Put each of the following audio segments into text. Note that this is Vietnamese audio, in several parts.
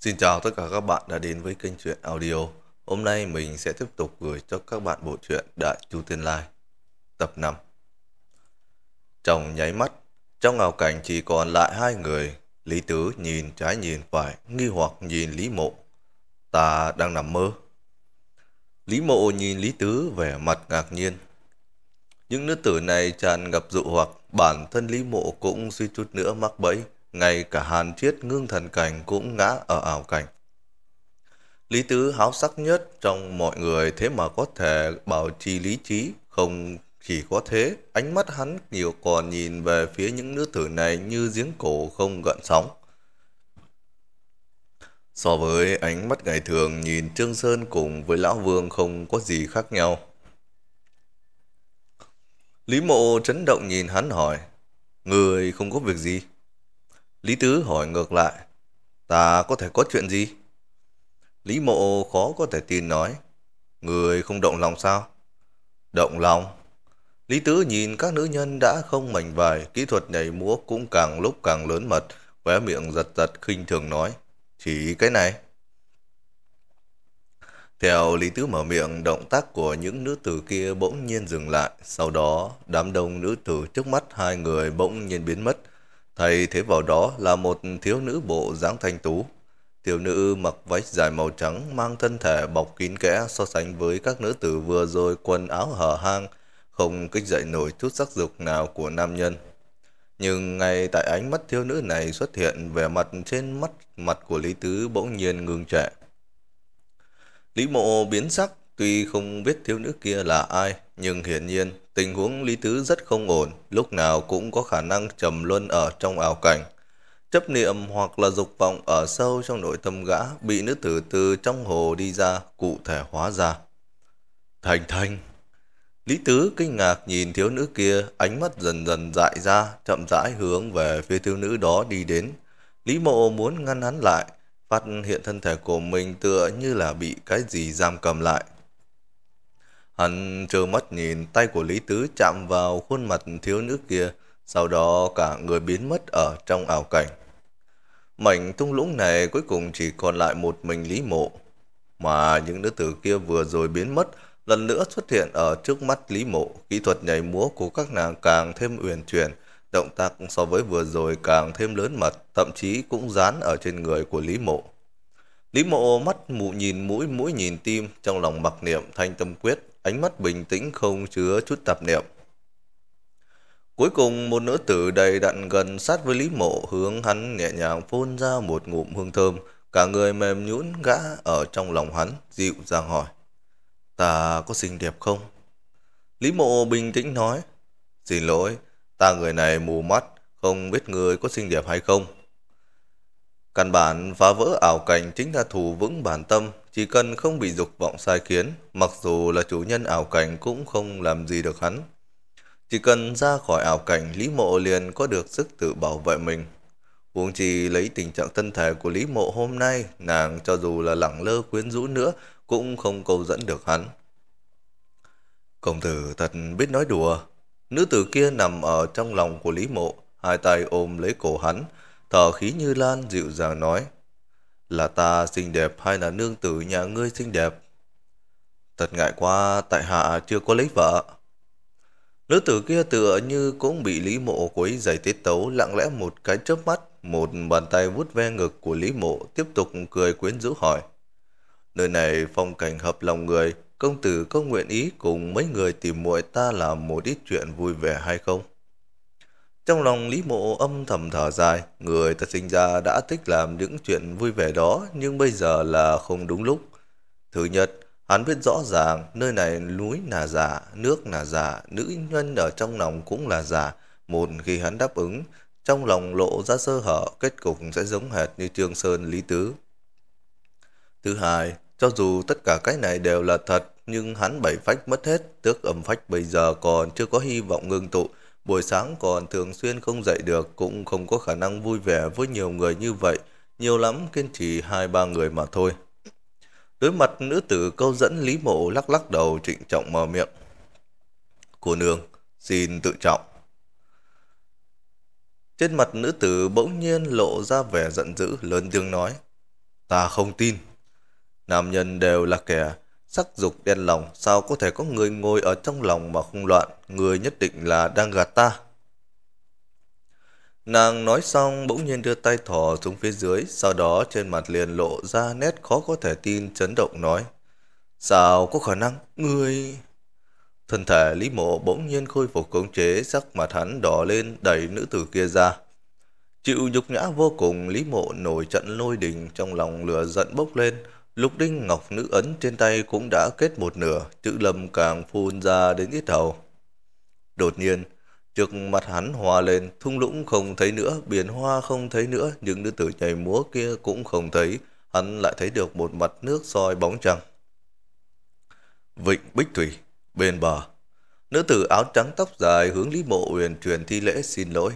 Xin chào tất cả các bạn đã đến với kênh truyện audio. Hôm nay mình sẽ tiếp tục gửi cho các bạn bộ truyện Đại Chu Tiên Lai, tập 5. Trong nháy mắt, trong ngào cảnh chỉ còn lại hai người, Lý Tứ nhìn trái nhìn phải, nghi hoặc nhìn Lý Mộ. Ta đang nằm mơ. Lý Mộ nhìn Lý Tứ vẻ mặt ngạc nhiên. Những nữ tử này tràn ngập dụ hoặc, bản thân Lý Mộ cũng suy chút nữa mắc bẫy ngay cả hàn thiết ngưng thần cảnh cũng ngã ở ảo cảnh. Lý Tứ háo sắc nhất trong mọi người thế mà có thể bảo trì lý trí, không chỉ có thế, ánh mắt hắn nhiều còn nhìn về phía những nữ tử này như giếng cổ không gợn sóng. So với ánh mắt ngày thường nhìn Trương Sơn cùng với Lão Vương không có gì khác nhau. Lý Mộ chấn động nhìn hắn hỏi, Người không có việc gì? Lý Tứ hỏi ngược lại, ta có thể có chuyện gì? Lý Mộ khó có thể tin nói, người không động lòng sao? Động lòng? Lý Tứ nhìn các nữ nhân đã không mảnh vải, kỹ thuật nhảy múa cũng càng lúc càng lớn mật, khóe miệng giật giật khinh thường nói, chỉ cái này. Theo Lý Tứ mở miệng, động tác của những nữ tử kia bỗng nhiên dừng lại, sau đó đám đông nữ tử trước mắt hai người bỗng nhiên biến mất, Thay thế vào đó là một thiếu nữ bộ dáng thanh tú. Thiếu nữ mặc váy dài màu trắng mang thân thể bọc kín kẽ so sánh với các nữ tử vừa rồi quần áo hở hang, không kích dậy nổi chút sắc dục nào của nam nhân. Nhưng ngay tại ánh mắt thiếu nữ này xuất hiện vẻ mặt trên mắt mặt của Lý Tứ bỗng nhiên ngừng trệ. Lý mộ biến sắc, tuy không biết thiếu nữ kia là ai, nhưng hiển nhiên Tình huống Lý Tứ rất không ổn, lúc nào cũng có khả năng trầm luân ở trong ảo cảnh. Chấp niệm hoặc là dục vọng ở sâu trong nội tâm gã bị nữ tử từ trong hồ đi ra, cụ thể hóa ra. Thành Thành Lý Tứ kinh ngạc nhìn thiếu nữ kia, ánh mắt dần dần dại ra, chậm rãi hướng về phía thiếu nữ đó đi đến. Lý Mộ muốn ngăn hắn lại, phát hiện thân thể của mình tựa như là bị cái gì giam cầm lại, Hắn trơ mắt nhìn tay của Lý Tứ chạm vào khuôn mặt thiếu nữ kia, sau đó cả người biến mất ở trong ảo cảnh. Mảnh thung lũng này cuối cùng chỉ còn lại một mình Lý Mộ, mà những nữ tử kia vừa rồi biến mất, lần nữa xuất hiện ở trước mắt Lý Mộ. Kỹ thuật nhảy múa của các nàng càng thêm uyển chuyển, động tác so với vừa rồi càng thêm lớn mật, thậm chí cũng dán ở trên người của Lý Mộ. Lý Mộ mắt mụ nhìn mũi mũi nhìn tim, trong lòng mặc niệm thanh tâm quyết ánh mắt bình tĩnh không chứa chút tạp niệm. Cuối cùng một nữ tử đầy đặn gần sát với Lý Mộ hướng hắn nhẹ nhàng phun ra một ngụm hương thơm, cả người mềm nhũn gã ở trong lòng hắn dịu dàng hỏi: "Ta có xinh đẹp không?" Lý Mộ bình tĩnh nói: "Xin lỗi, ta người này mù mắt, không biết người có xinh đẹp hay không." Căn bản phá vỡ ảo cảnh chính là thủ vững bản tâm, chỉ cần không bị dục vọng sai khiến, mặc dù là chủ nhân ảo cảnh cũng không làm gì được hắn. Chỉ cần ra khỏi ảo cảnh, Lý Mộ liền có được sức tự bảo vệ mình. Huống chi lấy tình trạng thân thể của Lý Mộ hôm nay, nàng cho dù là lẳng lơ quyến rũ nữa, cũng không câu dẫn được hắn. Công tử thật biết nói đùa. Nữ tử kia nằm ở trong lòng của Lý Mộ, hai tay ôm lấy cổ hắn, thở khí như lan dịu dàng nói. Là ta xinh đẹp hay là nương tử nhà ngươi xinh đẹp? Thật ngại quá, tại hạ chưa có lấy vợ. Nữ tử kia tựa như cũng bị Lý Mộ quấy giày tiết tấu lặng lẽ một cái chớp mắt, một bàn tay vuốt ve ngực của Lý Mộ tiếp tục cười quyến rũ hỏi. Nơi này phong cảnh hợp lòng người, công tử có nguyện ý cùng mấy người tìm muội ta làm một ít chuyện vui vẻ hay không? Trong lòng Lý Mộ âm thầm thở dài, người ta sinh ra đã thích làm những chuyện vui vẻ đó nhưng bây giờ là không đúng lúc. Thứ nhất, hắn biết rõ ràng nơi này núi là giả, nước là giả, nữ nhân ở trong lòng cũng là giả. Một khi hắn đáp ứng, trong lòng lộ ra sơ hở, kết cục sẽ giống hệt như Trương Sơn Lý Tứ. Thứ hai, cho dù tất cả cái này đều là thật, nhưng hắn bảy phách mất hết, tước âm phách bây giờ còn chưa có hy vọng ngưng tụ, buổi sáng còn thường xuyên không dậy được cũng không có khả năng vui vẻ với nhiều người như vậy, nhiều lắm kiên trì hai ba người mà thôi. Đối mặt nữ tử câu dẫn Lý Mộ lắc lắc đầu trịnh trọng mở miệng. Cô nương, xin tự trọng. Trên mặt nữ tử bỗng nhiên lộ ra vẻ giận dữ lớn tiếng nói. Ta không tin. Nam nhân đều là kẻ Sắc dục đen lòng, sao có thể có người ngồi ở trong lòng mà không loạn, người nhất định là đang gạt ta. Nàng nói xong bỗng nhiên đưa tay thò xuống phía dưới, sau đó trên mặt liền lộ ra nét khó có thể tin chấn động nói. Sao có khả năng, người... Thân thể Lý Mộ bỗng nhiên khôi phục khống chế, sắc mặt hắn đỏ lên đẩy nữ tử kia ra. Chịu nhục nhã vô cùng, Lý Mộ nổi trận lôi đình trong lòng lửa giận bốc lên, Lục đinh ngọc nữ ấn trên tay cũng đã kết một nửa, chữ lâm càng phun ra đến ít hầu. Đột nhiên, trước mặt hắn hòa lên, thung lũng không thấy nữa, biển hoa không thấy nữa, những nữ tử nhảy múa kia cũng không thấy, hắn lại thấy được một mặt nước soi bóng trăng. Vịnh Bích Thủy, bên bờ, nữ tử áo trắng tóc dài hướng Lý Mộ Uyển truyền thi lễ xin lỗi.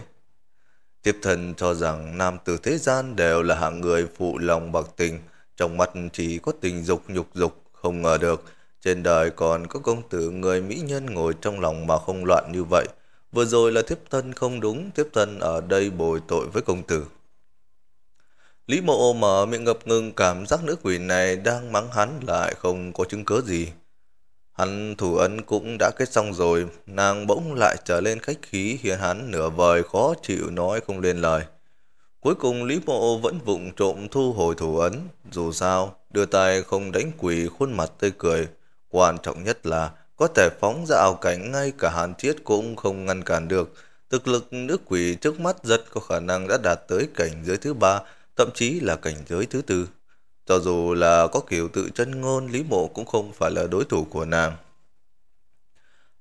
Tiếp thần cho rằng nam tử thế gian đều là hạng người phụ lòng bạc tình, trong mặt chỉ có tình dục nhục dục, không ngờ được. Trên đời còn có công tử người mỹ nhân ngồi trong lòng mà không loạn như vậy. Vừa rồi là thiếp thân không đúng, thiếp thân ở đây bồi tội với công tử. Lý mộ mở miệng ngập ngừng cảm giác nữ quỷ này đang mắng hắn lại không có chứng cớ gì. Hắn thủ ấn cũng đã kết xong rồi, nàng bỗng lại trở lên khách khí hiền hắn nửa vời khó chịu nói không lên lời. Cuối cùng Lý Mộ vẫn vụng trộm thu hồi thủ ấn. Dù sao, đưa tay không đánh quỳ khuôn mặt tươi cười. Quan trọng nhất là có thể phóng ra ảo cảnh ngay cả hàn thiết cũng không ngăn cản được. Thực lực nước quỷ trước mắt Giật có khả năng đã đạt tới cảnh giới thứ ba, thậm chí là cảnh giới thứ tư. Cho dù là có kiểu tự chân ngôn, Lý Mộ cũng không phải là đối thủ của nàng.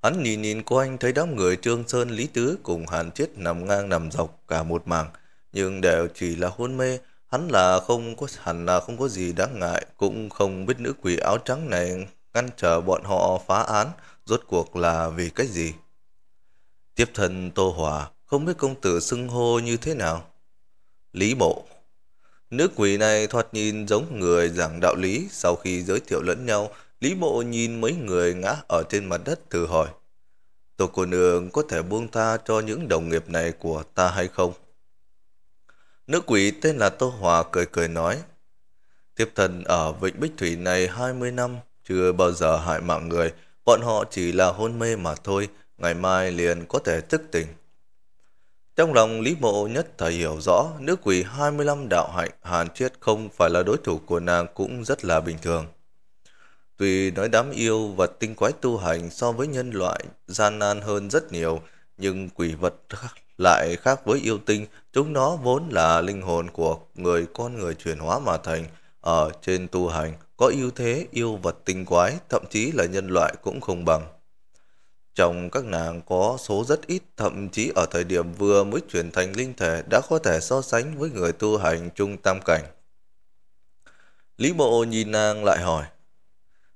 Hắn nhìn nhìn quanh thấy đám người Trương Sơn Lý Tứ cùng Hàn Chiết nằm ngang nằm dọc cả một mảng nhưng đều chỉ là hôn mê. Hắn là không có hẳn là không có gì đáng ngại, cũng không biết nữ quỷ áo trắng này ngăn trở bọn họ phá án, rốt cuộc là vì cái gì. Tiếp thân Tô Hòa, không biết công tử xưng hô như thế nào. Lý Bộ Nữ quỷ này thoạt nhìn giống người giảng đạo lý sau khi giới thiệu lẫn nhau, Lý Bộ nhìn mấy người ngã ở trên mặt đất thử hỏi. Tổ cô nương có thể buông tha cho những đồng nghiệp này của ta hay không? Nữ quỷ tên là Tô Hòa cười cười nói. Tiếp thần ở Vịnh Bích Thủy này 20 năm, chưa bao giờ hại mạng người. Bọn họ chỉ là hôn mê mà thôi, ngày mai liền có thể thức tỉnh. Trong lòng Lý Mộ nhất thầy hiểu rõ, nữ quỷ 25 đạo hạnh Hàn Triết không phải là đối thủ của nàng cũng rất là bình thường. Tuy nói đám yêu và tinh quái tu hành so với nhân loại gian nan hơn rất nhiều, nhưng quỷ vật lại khác với yêu tinh, chúng nó vốn là linh hồn của người con người chuyển hóa mà thành. Ở trên tu hành, có ưu thế yêu vật tinh quái, thậm chí là nhân loại cũng không bằng. Trong các nàng có số rất ít, thậm chí ở thời điểm vừa mới chuyển thành linh thể đã có thể so sánh với người tu hành trung tam cảnh. Lý Bộ nhìn nàng lại hỏi,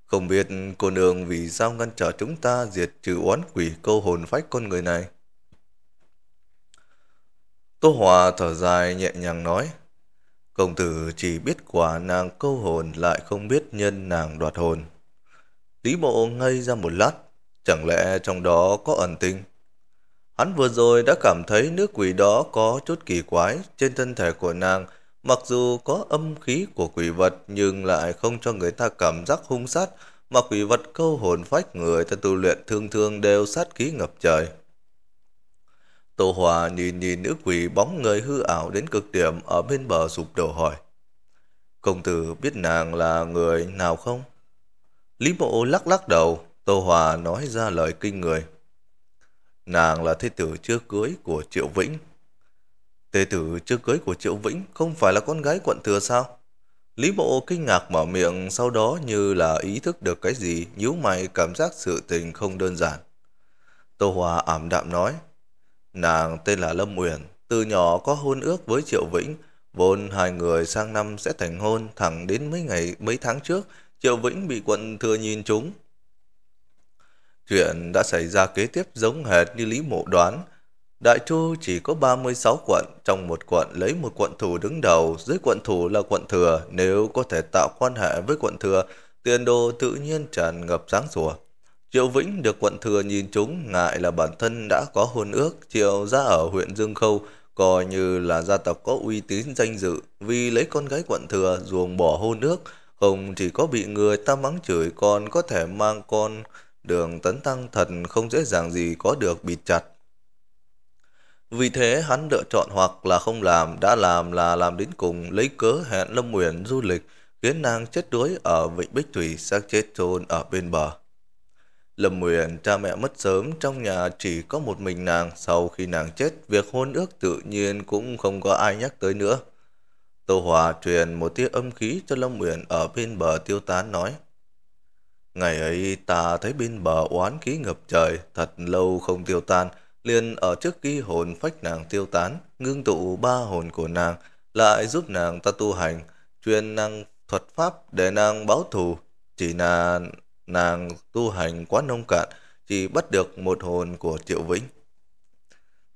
không biết cô nương vì sao ngăn trở chúng ta diệt trừ oán quỷ câu hồn phách con người này. Tô Hòa thở dài nhẹ nhàng nói. Công tử chỉ biết quả nàng câu hồn lại không biết nhân nàng đoạt hồn. Lý bộ ngây ra một lát, chẳng lẽ trong đó có ẩn tình? Hắn vừa rồi đã cảm thấy nước quỷ đó có chút kỳ quái trên thân thể của nàng Mặc dù có âm khí của quỷ vật nhưng lại không cho người ta cảm giác hung sát, mà quỷ vật câu hồn phách người ta tu luyện thường thường đều sát khí ngập trời. Tô Hòa nhìn nhìn nữ quỷ bóng người hư ảo đến cực điểm ở bên bờ sụp đổ hỏi. Công tử biết nàng là người nào không? Lý mộ lắc lắc đầu, Tô Hòa nói ra lời kinh người. Nàng là thế tử chưa cưới của Triệu Vĩnh, Tề tử chưa cưới của Triệu Vĩnh không phải là con gái quận thừa sao? Lý Mộ kinh ngạc mở miệng sau đó như là ý thức được cái gì, nhíu mày cảm giác sự tình không đơn giản. Tô Hòa ảm đạm nói, nàng tên là Lâm Uyển, từ nhỏ có hôn ước với Triệu Vĩnh, vốn hai người sang năm sẽ thành hôn thẳng đến mấy ngày mấy tháng trước, Triệu Vĩnh bị quận thừa nhìn trúng. Chuyện đã xảy ra kế tiếp giống hệt như Lý Mộ đoán, Đại Chu chỉ có 36 quận, trong một quận lấy một quận thủ đứng đầu, dưới quận thủ là quận thừa, nếu có thể tạo quan hệ với quận thừa, tiền đồ tự nhiên tràn ngập sáng sủa. Triệu Vĩnh được quận thừa nhìn chúng, ngại là bản thân đã có hôn ước, Triệu ra ở huyện Dương Khâu, coi như là gia tộc có uy tín danh dự, vì lấy con gái quận thừa ruồng bỏ hôn ước, không chỉ có bị người ta mắng chửi còn có thể mang con đường tấn tăng thần không dễ dàng gì có được bịt chặt. Vì thế hắn lựa chọn hoặc là không làm, đã làm là làm đến cùng lấy cớ hẹn Lâm Nguyễn du lịch, khiến nàng chết đuối ở vịnh Bích Thủy xác chết chôn ở bên bờ. Lâm Nguyễn, cha mẹ mất sớm, trong nhà chỉ có một mình nàng, sau khi nàng chết, việc hôn ước tự nhiên cũng không có ai nhắc tới nữa. Tô Hòa truyền một tia âm khí cho Lâm Uyển ở bên bờ tiêu tán nói. Ngày ấy ta thấy bên bờ oán khí ngập trời, thật lâu không tiêu tan, liền ở trước khi hồn phách nàng tiêu tán, ngưng tụ ba hồn của nàng, lại giúp nàng ta tu hành, truyền năng thuật pháp để nàng báo thù. Chỉ là nàng tu hành quá nông cạn, chỉ bắt được một hồn của Triệu Vĩnh.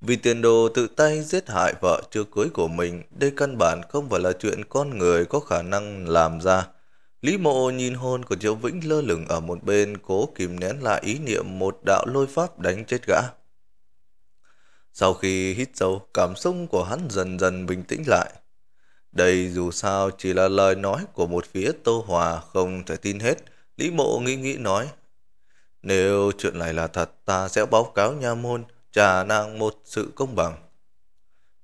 Vì tiền đồ tự tay giết hại vợ chưa cưới của mình, đây căn bản không phải là chuyện con người có khả năng làm ra. Lý mộ nhìn hồn của Triệu Vĩnh lơ lửng ở một bên, cố kìm nén lại ý niệm một đạo lôi pháp đánh chết gã. Sau khi hít sâu, cảm xúc của hắn dần dần bình tĩnh lại. Đây dù sao chỉ là lời nói của một phía Tô Hòa không thể tin hết. Lý mộ nghĩ nghĩ nói. Nếu chuyện này là thật, ta sẽ báo cáo nha môn, trả nàng một sự công bằng.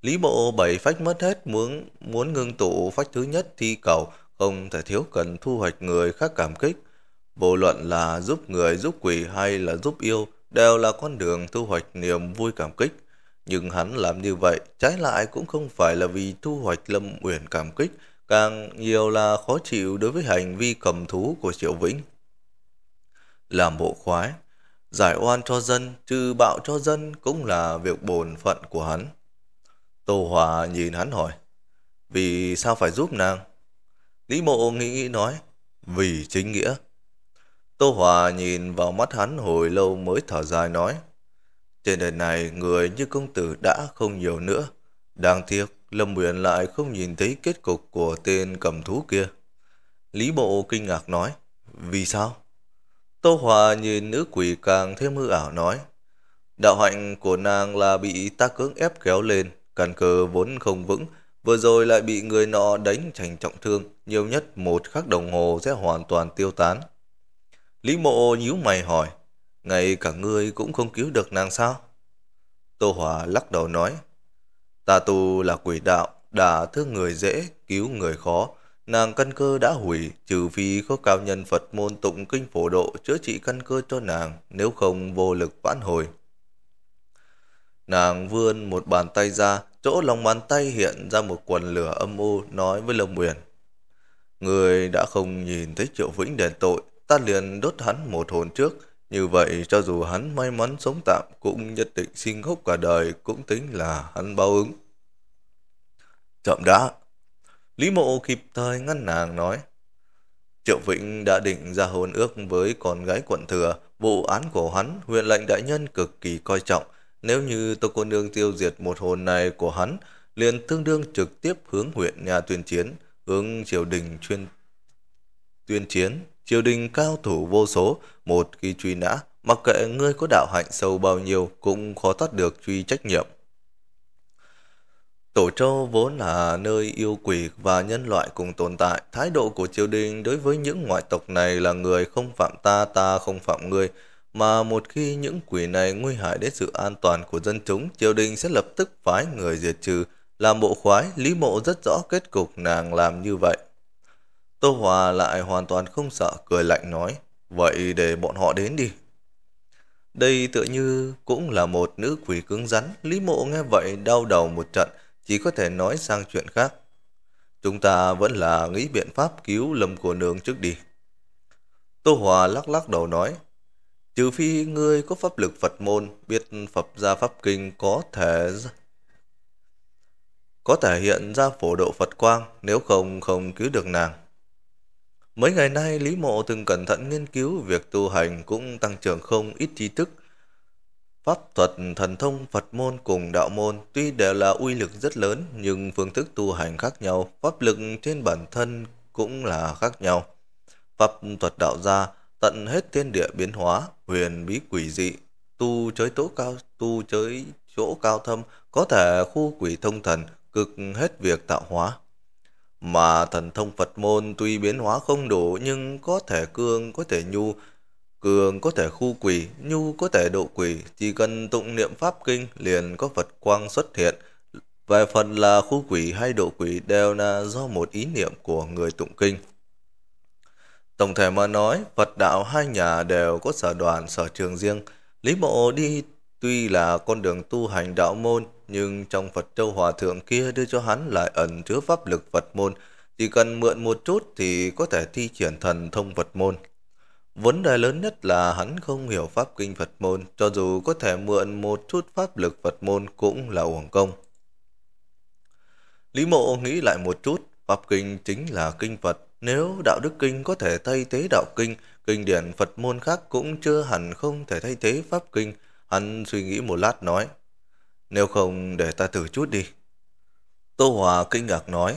Lý mộ bảy phách mất hết, muốn muốn ngưng tụ phách thứ nhất thi cầu, không thể thiếu cần thu hoạch người khác cảm kích. Vô luận là giúp người, giúp quỷ hay là giúp yêu, đều là con đường thu hoạch niềm vui cảm kích. Nhưng hắn làm như vậy, trái lại cũng không phải là vì thu hoạch Lâm Uyển cảm kích, càng nhiều là khó chịu đối với hành vi cầm thú của Triệu Vĩnh. Làm bộ khoái, giải oan cho dân, trừ bạo cho dân cũng là việc bổn phận của hắn. Tô Hòa nhìn hắn hỏi, vì sao phải giúp nàng? Lý mộ nghĩ nghĩ nói, vì chính nghĩa. Tô Hòa nhìn vào mắt hắn hồi lâu mới thở dài nói, trên đời này người như công tử đã không nhiều nữa. Đáng tiếc Lâm Uyển lại không nhìn thấy kết cục của tên cầm thú kia. Lý Bộ kinh ngạc nói, vì sao? Tô Hòa nhìn nữ quỷ càng thêm hư ảo nói, đạo hạnh của nàng là bị ta cưỡng ép kéo lên, căn cơ vốn không vững, vừa rồi lại bị người nọ đánh thành trọng thương, nhiều nhất một khắc đồng hồ sẽ hoàn toàn tiêu tán. Lý Mộ nhíu mày hỏi, ngay cả ngươi cũng không cứu được nàng sao? Tô Hòa lắc đầu nói, ta tu là quỷ đạo, đã thương người dễ, cứu người khó, nàng căn cơ đã hủy, trừ phi có cao nhân Phật môn tụng kinh phổ độ chữa trị căn cơ cho nàng, nếu không vô lực vãn hồi. Nàng vươn một bàn tay ra, chỗ lòng bàn tay hiện ra một quần lửa âm u nói với Lâm Uyển. Người đã không nhìn thấy Triệu Vĩnh đền tội, ta liền đốt hắn một hồn trước, như vậy cho dù hắn may mắn sống tạm cũng nhất định xin khúc cả đời cũng tính là hắn báo ứng. Chậm đã. Lý mộ kịp thời ngăn nàng nói. Triệu Vĩnh đã định ra hôn ước với con gái quận thừa. Vụ án của hắn, huyện lệnh đại nhân cực kỳ coi trọng. Nếu như tôi cô nương tiêu diệt một hồn này của hắn, liền tương đương trực tiếp hướng huyện nhà tuyên chiến, hướng triều đình chuyên tuyên chiến triều đình cao thủ vô số, một khi truy nã, mặc kệ ngươi có đạo hạnh sâu bao nhiêu cũng khó thoát được truy trách nhiệm. Tổ châu vốn là nơi yêu quỷ và nhân loại cùng tồn tại. Thái độ của triều đình đối với những ngoại tộc này là người không phạm ta, ta không phạm người. Mà một khi những quỷ này nguy hại đến sự an toàn của dân chúng, triều đình sẽ lập tức phái người diệt trừ. Làm bộ khoái, Lý Mộ rất rõ kết cục nàng làm như vậy. Tô Hòa lại hoàn toàn không sợ cười lạnh nói Vậy để bọn họ đến đi Đây tựa như cũng là một nữ quỷ cứng rắn Lý mộ nghe vậy đau đầu một trận Chỉ có thể nói sang chuyện khác Chúng ta vẫn là nghĩ biện pháp cứu lâm cô nương trước đi Tô Hòa lắc lắc đầu nói Trừ phi ngươi có pháp lực Phật môn Biết Phật gia Pháp Kinh có thể Có thể hiện ra phổ độ Phật Quang Nếu không không cứu được nàng Mấy ngày nay, Lý Mộ từng cẩn thận nghiên cứu việc tu hành cũng tăng trưởng không ít tri thức. Pháp thuật, thần thông, Phật môn cùng đạo môn tuy đều là uy lực rất lớn nhưng phương thức tu hành khác nhau, pháp lực trên bản thân cũng là khác nhau. Pháp thuật đạo gia tận hết thiên địa biến hóa, huyền bí quỷ dị, tu chới tố cao, tu chới chỗ cao thâm, có thể khu quỷ thông thần, cực hết việc tạo hóa. Mà thần thông Phật môn tuy biến hóa không đủ nhưng có thể cương, có thể nhu, cường có thể khu quỷ, nhu có thể độ quỷ, chỉ cần tụng niệm pháp kinh liền có Phật quang xuất hiện. Về phần là khu quỷ hay độ quỷ đều là do một ý niệm của người tụng kinh. Tổng thể mà nói, Phật đạo hai nhà đều có sở đoàn, sở trường riêng. Lý Mộ đi Tuy là con đường tu hành đạo môn, nhưng trong Phật Châu Hòa Thượng kia đưa cho hắn lại ẩn chứa pháp lực Phật môn, chỉ cần mượn một chút thì có thể thi triển thần thông Phật môn. Vấn đề lớn nhất là hắn không hiểu pháp kinh Phật môn, cho dù có thể mượn một chút pháp lực Phật môn cũng là uổng công. Lý Mộ nghĩ lại một chút, pháp kinh chính là kinh Phật, nếu đạo đức kinh có thể thay thế đạo kinh, kinh điển Phật môn khác cũng chưa hẳn không thể thay thế pháp kinh, Hắn suy nghĩ một lát nói, nếu không để ta thử chút đi. Tô Hòa kinh ngạc nói,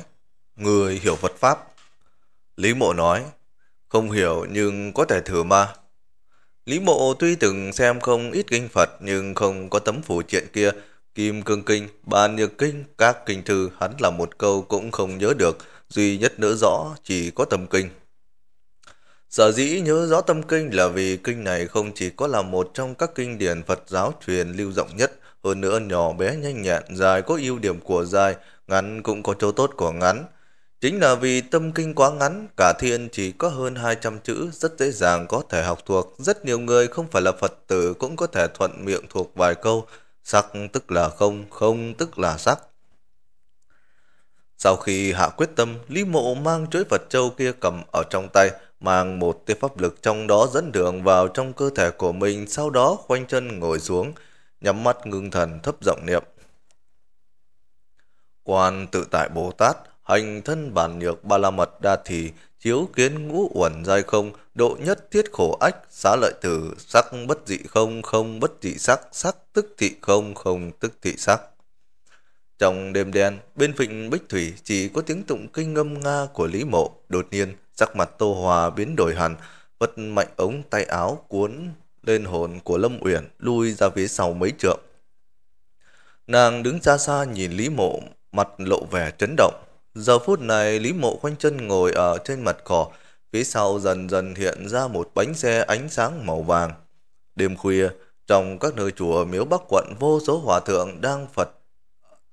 người hiểu Phật Pháp. Lý Mộ nói, không hiểu nhưng có thể thử mà. Lý Mộ tuy từng xem không ít kinh Phật nhưng không có tấm phủ triện kia, Kim Cương Kinh, Bàn Nhược Kinh, các kinh thư hắn là một câu cũng không nhớ được, duy nhất nữa rõ chỉ có tầm kinh. Sở dĩ nhớ rõ tâm kinh là vì kinh này không chỉ có là một trong các kinh điển Phật giáo truyền lưu rộng nhất, hơn nữa nhỏ bé nhanh nhẹn, dài có ưu điểm của dài, ngắn cũng có chỗ tốt của ngắn. Chính là vì tâm kinh quá ngắn, cả thiên chỉ có hơn 200 chữ, rất dễ dàng có thể học thuộc. Rất nhiều người không phải là Phật tử cũng có thể thuận miệng thuộc vài câu, sắc tức là không, không tức là sắc. Sau khi hạ quyết tâm, Lý Mộ mang chuỗi Phật Châu kia cầm ở trong tay, mang một tia pháp lực trong đó dẫn đường vào trong cơ thể của mình, sau đó khoanh chân ngồi xuống, nhắm mắt ngưng thần thấp giọng niệm. Quan tự tại Bồ Tát, hành thân bản nhược ba la mật đa thì, chiếu kiến ngũ uẩn giai không, độ nhất thiết khổ ách, xá lợi tử, sắc bất dị không, không bất dị sắc, sắc tức thị không, không tức thị sắc. Trong đêm đen, bên phịnh Bích Thủy chỉ có tiếng tụng kinh ngâm Nga của Lý Mộ, đột nhiên Sắc mặt Tô Hòa biến đổi hẳn, vật mạnh ống tay áo cuốn lên hồn của Lâm Uyển lui ra phía sau mấy trượng. Nàng đứng xa xa nhìn Lý Mộ, mặt lộ vẻ chấn động. Giờ phút này Lý Mộ khoanh chân ngồi ở trên mặt cỏ, phía sau dần dần hiện ra một bánh xe ánh sáng màu vàng. Đêm khuya, trong các nơi chùa miếu Bắc quận vô số hòa thượng đang Phật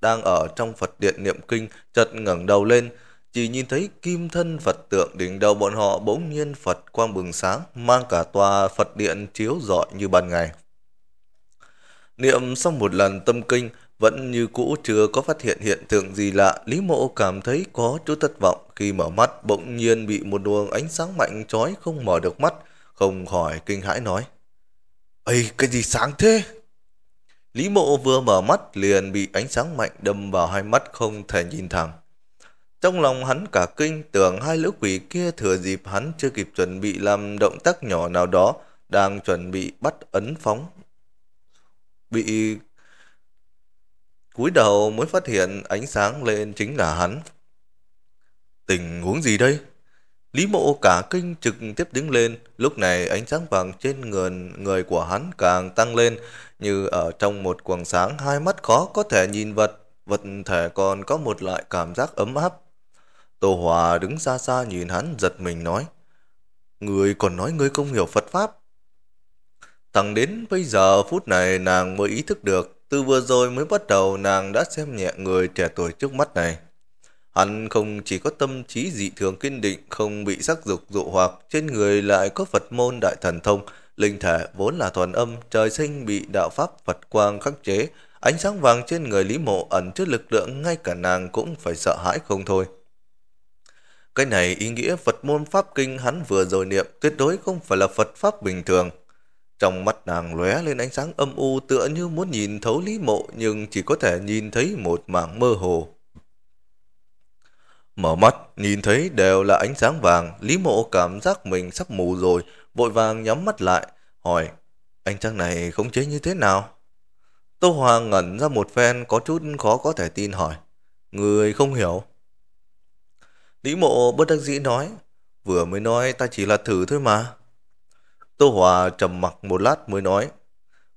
đang ở trong Phật điện niệm kinh chợt ngẩng đầu lên, chỉ nhìn thấy kim thân Phật tượng đỉnh đầu bọn họ bỗng nhiên Phật quang bừng sáng, mang cả tòa Phật điện chiếu rọi như ban ngày. Niệm xong một lần tâm kinh, vẫn như cũ chưa có phát hiện hiện tượng gì lạ, Lý Mộ cảm thấy có chút thất vọng khi mở mắt bỗng nhiên bị một luồng ánh sáng mạnh chói không mở được mắt, không khỏi kinh hãi nói. Ây, cái gì sáng thế? Lý Mộ vừa mở mắt liền bị ánh sáng mạnh đâm vào hai mắt không thể nhìn thẳng. Trong lòng hắn cả kinh tưởng hai lữ quỷ kia thừa dịp hắn chưa kịp chuẩn bị làm động tác nhỏ nào đó, đang chuẩn bị bắt ấn phóng. Bị cúi đầu mới phát hiện ánh sáng lên chính là hắn. Tình huống gì đây? Lý mộ cả kinh trực tiếp đứng lên, lúc này ánh sáng vàng trên người, người của hắn càng tăng lên, như ở trong một quầng sáng hai mắt khó có thể nhìn vật, vật thể còn có một loại cảm giác ấm áp. Tô Hòa đứng xa xa nhìn hắn giật mình nói. Người còn nói người không hiểu Phật Pháp. Thẳng đến bây giờ phút này nàng mới ý thức được, từ vừa rồi mới bắt đầu nàng đã xem nhẹ người trẻ tuổi trước mắt này. Hắn không chỉ có tâm trí dị thường kiên định, không bị sắc dục dụ hoặc, trên người lại có Phật môn đại thần thông, linh thể vốn là thuần âm, trời sinh bị đạo pháp Phật quang khắc chế, ánh sáng vàng trên người Lý Mộ ẩn trước lực lượng ngay cả nàng cũng phải sợ hãi không thôi. Cái này ý nghĩa Phật môn Pháp Kinh hắn vừa rồi niệm tuyệt đối không phải là Phật Pháp bình thường. Trong mắt nàng lóe lên ánh sáng âm u tựa như muốn nhìn thấu lý mộ nhưng chỉ có thể nhìn thấy một mảng mơ hồ. Mở mắt, nhìn thấy đều là ánh sáng vàng, Lý Mộ cảm giác mình sắp mù rồi, vội vàng nhắm mắt lại, hỏi, ánh sáng này khống chế như thế nào? Tô Hoàng ngẩn ra một phen có chút khó có thể tin hỏi, người không hiểu. Lý mộ bất đắc dĩ nói, vừa mới nói ta chỉ là thử thôi mà. Tô Hòa trầm mặc một lát mới nói,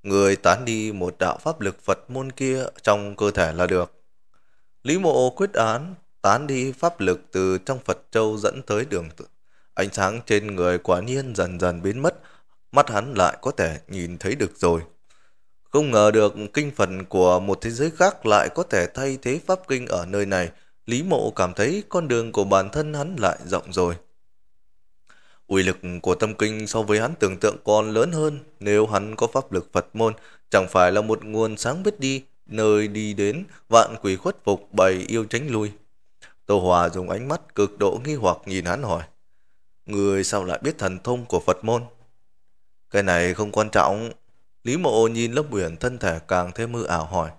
người tán đi một đạo pháp lực Phật môn kia trong cơ thể là được. Lý mộ quyết án, tán đi pháp lực từ trong Phật Châu dẫn tới đường tử. Ánh sáng trên người quả nhiên dần dần biến mất, mắt hắn lại có thể nhìn thấy được rồi. Không ngờ được kinh phần của một thế giới khác lại có thể thay thế pháp kinh ở nơi này, Lý Mộ cảm thấy con đường của bản thân hắn lại rộng rồi. Uy lực của tâm kinh so với hắn tưởng tượng còn lớn hơn nếu hắn có pháp lực Phật môn, chẳng phải là một nguồn sáng biết đi, nơi đi đến vạn quỷ khuất phục bày yêu tránh lui. Tô Hòa dùng ánh mắt cực độ nghi hoặc nhìn hắn hỏi, Người sao lại biết thần thông của Phật môn? Cái này không quan trọng. Lý mộ nhìn Lâm Uyển thân thể càng thêm mơ ảo hỏi,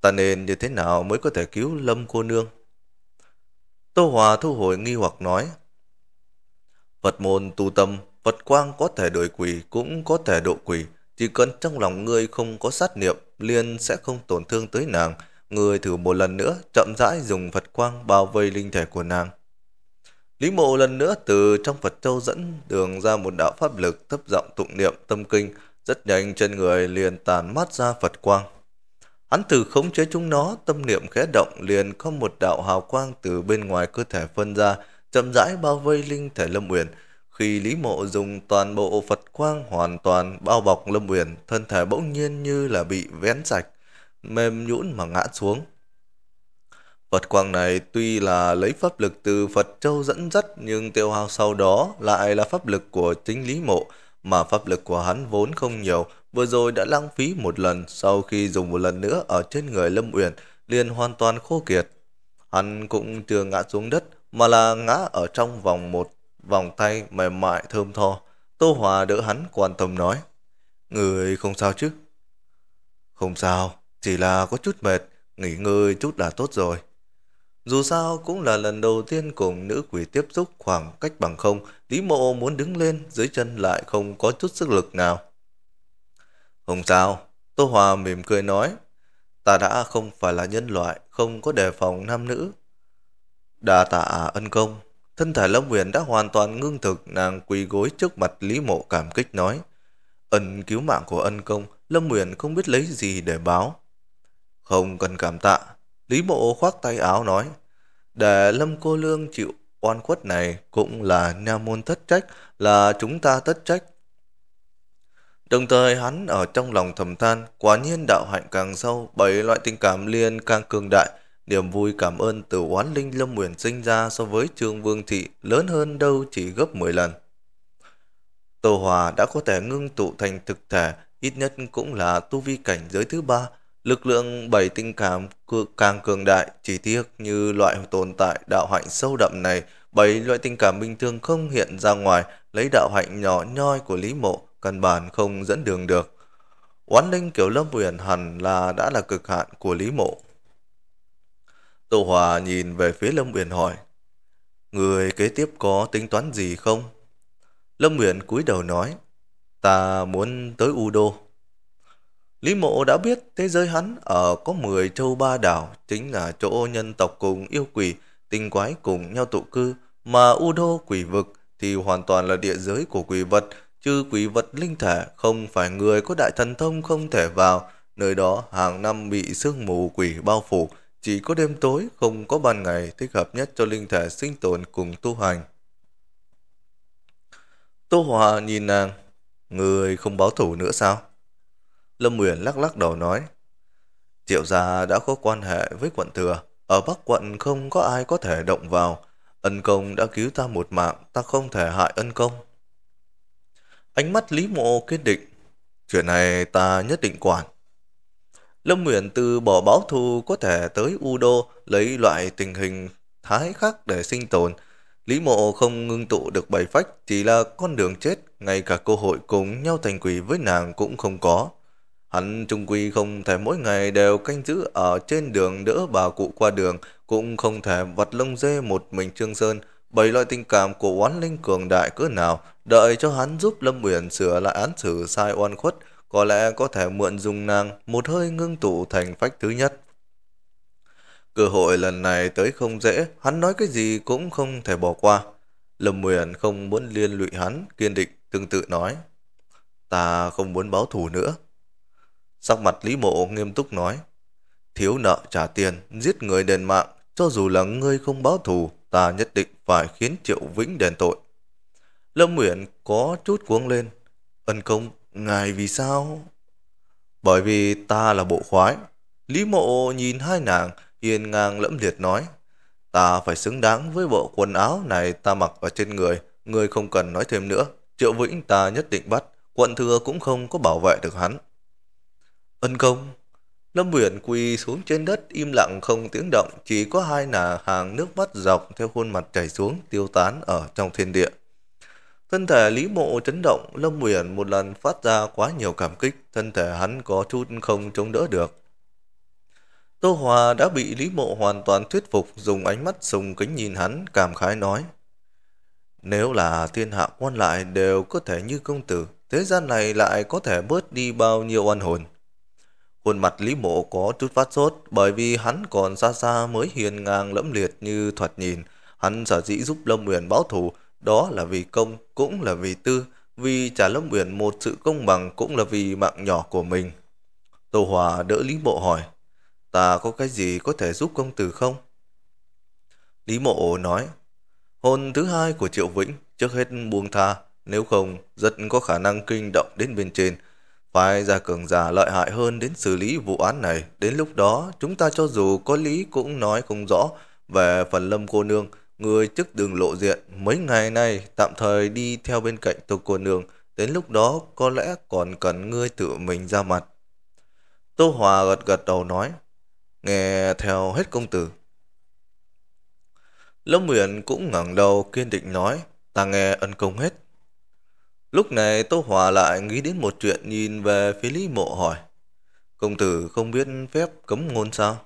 ta nên như thế nào mới có thể cứu Lâm cô nương? Tô Hòa thu hồi nghi hoặc nói, Phật môn tu tâm, Phật quang có thể đổi quỷ cũng có thể độ quỷ, chỉ cần trong lòng ngươi không có sát niệm, liền sẽ không tổn thương tới nàng. Ngươi thử một lần nữa, chậm rãi dùng Phật quang bao vây linh thể của nàng. Lý mộ lần nữa từ trong Phật châu dẫn đường ra một đạo pháp lực thấp giọng tụng niệm tâm kinh, rất nhanh trên người liền tàn mát ra Phật quang. Hắn từ khống chế chúng nó, tâm niệm khẽ động liền có một đạo hào quang từ bên ngoài cơ thể phân ra, chậm rãi bao vây linh thể Lâm Uyển. Khi Lý Mộ dùng toàn bộ Phật quang hoàn toàn bao bọc Lâm Uyển, thân thể bỗng nhiên như là bị vén sạch, mềm nhũn mà ngã xuống. Phật quang này tuy là lấy pháp lực từ Phật Châu dẫn dắt nhưng tiêu hao sau đó lại là pháp lực của chính Lý Mộ, mà pháp lực của hắn vốn không nhiều, vừa rồi đã lãng phí một lần, sau khi dùng một lần nữa ở trên người Lâm Uyển, liền hoàn toàn khô kiệt. Hắn cũng chưa ngã xuống đất, mà là ngã ở trong vòng một vòng tay mềm mại thơm tho. Tô Hòa đỡ hắn quan tâm nói, Người không sao chứ? Không sao, chỉ là có chút mệt, nghỉ ngơi chút là tốt rồi. Dù sao cũng là lần đầu tiên cùng nữ quỷ tiếp xúc khoảng cách bằng không, Lý Mộ muốn đứng lên, dưới chân lại không có chút sức lực nào. Không sao, Tô Hòa mỉm cười nói, ta đã không phải là nhân loại, không có đề phòng nam nữ. Đà tạ ân công, thân thể Lâm Huyền đã hoàn toàn ngưng thực, nàng quỳ gối trước mặt Lý Mộ cảm kích nói, ân cứu mạng của ân công, Lâm Huyền không biết lấy gì để báo. Không cần cảm tạ, Lý Mộ khoác tay áo nói, để Lâm Cô Lương chịu oan khuất này cũng là nha môn thất trách, là chúng ta thất trách. Đồng thời hắn ở trong lòng thầm than, quả nhiên đạo hạnh càng sâu, bảy loại tình cảm liên càng cường đại. Niềm vui cảm ơn từ oán linh Lâm Nguyễn sinh ra so với Trương Vương Thị lớn hơn đâu chỉ gấp 10 lần. Tô Hòa đã có thể ngưng tụ thành thực thể, ít nhất cũng là tu vi cảnh giới thứ ba. Lực lượng bảy tình cảm càng cường đại, chỉ tiếc như loại tồn tại đạo hạnh sâu đậm này, bảy loại tình cảm bình thường không hiện ra ngoài, lấy đạo hạnh nhỏ nhoi của Lý Mộ căn bản không dẫn đường được. Oán linh kiểu Lâm Uyển hẳn là đã là cực hạn của Lý Mộ. Tô Hòa nhìn về phía Lâm Uyển hỏi, Người kế tiếp có tính toán gì không? Lâm Uyển cúi đầu nói, Ta muốn tới U Đô. Lý Mộ đã biết thế giới hắn ở có 10 châu ba đảo chính là chỗ nhân tộc cùng yêu quỷ, tinh quái cùng nhau tụ cư, mà U Đô quỷ vực thì hoàn toàn là địa giới của quỷ vật, chứ quỷ vật linh thể không phải người có đại thần thông không thể vào, nơi đó hàng năm bị sương mù quỷ bao phủ, chỉ có đêm tối không có ban ngày thích hợp nhất cho linh thể sinh tồn cùng tu hành. Tô Hòa nhìn nàng, người không báo thủ nữa sao? Lâm Uyển lắc lắc đầu nói, Triệu gia đã có quan hệ với quận thừa, ở Bắc quận không có ai có thể động vào, ân công đã cứu ta một mạng, ta không thể hại ân công. Ánh mắt Lý Mộ kiên định. Chuyện này ta nhất định quản. Lâm Nguyễn từ bỏ báo thù có thể tới u đô lấy loại tình hình thái khác để sinh tồn. Lý Mộ không ngưng tụ được bảy phách chỉ là con đường chết, ngay cả cơ hội cùng nhau thành quỷ với nàng cũng không có. Hắn trung quy không thể mỗi ngày đều canh giữ ở trên đường đỡ bà cụ qua đường, cũng không thể vặt lông dê một mình Trương Sơn, Bảy loại tình cảm của oán linh cường đại cỡ nào, đợi cho hắn giúp Lâm Uyển sửa lại án xử sai oan khuất, có lẽ có thể mượn dùng nàng một hơi ngưng tụ thành phách thứ nhất. Cơ hội lần này tới không dễ, hắn nói cái gì cũng không thể bỏ qua. Lâm Uyển không muốn liên lụy hắn, kiên định tương tự nói. Ta không muốn báo thù nữa. Sắc mặt Lý Mộ nghiêm túc nói. Thiếu nợ trả tiền, giết người đền mạng, cho dù là ngươi không báo thù, ta nhất định phải khiến Triệu Vĩnh đền tội. Lâm Uyển có chút cuống lên. Ân công, ngài vì sao? Bởi vì ta là bộ khoái. Lý mộ nhìn hai nàng, hiền ngang lẫm liệt nói. Ta phải xứng đáng với bộ quần áo này ta mặc ở trên người. ngươi không cần nói thêm nữa. Triệu Vĩnh ta nhất định bắt. Quận thừa cũng không có bảo vệ được hắn. Ân công, Lâm Uyển quỳ xuống trên đất im lặng không tiếng động, chỉ có hai nà hàng nước mắt dọc theo khuôn mặt chảy xuống tiêu tán ở trong thiên địa. Thân thể Lý Mộ chấn động, Lâm Uyển một lần phát ra quá nhiều cảm kích, thân thể hắn có chút không chống đỡ được. Tô Hòa đã bị Lý Mộ hoàn toàn thuyết phục, dùng ánh mắt sùng kính nhìn hắn, cảm khái nói. Nếu là thiên hạ quan lại đều có thể như công tử, thế gian này lại có thể bớt đi bao nhiêu oan hồn. Khuôn mặt Lý Mộ có chút phát sốt bởi vì hắn còn xa xa mới hiền ngang lẫm liệt như thoạt nhìn. Hắn sở dĩ giúp Lâm Uyển báo thù, đó là vì công, cũng là vì tư, vì trả Lâm Uyển một sự công bằng cũng là vì mạng nhỏ của mình. Tô Hòa đỡ Lý Mộ hỏi, ta có cái gì có thể giúp công tử không? Lý Mộ nói, hôn thứ hai của Triệu Vĩnh trước hết buông tha, nếu không rất có khả năng kinh động đến bên trên, Phái ra cường giả lợi hại hơn đến xử lý vụ án này. Đến lúc đó, chúng ta cho dù có lý cũng nói không rõ về phần lâm cô nương, người trước đường lộ diện mấy ngày nay tạm thời đi theo bên cạnh tô cô nương. Đến lúc đó có lẽ còn cần ngươi tự mình ra mặt. Tô Hòa gật gật đầu nói, nghe theo hết công tử. Lâm Uyển cũng ngẩng đầu kiên định nói, ta nghe ân công hết. Lúc này Tô Hòa lại nghĩ đến một chuyện nhìn về phía Lý Mộ hỏi. Công tử không biết phép cấm ngôn sao?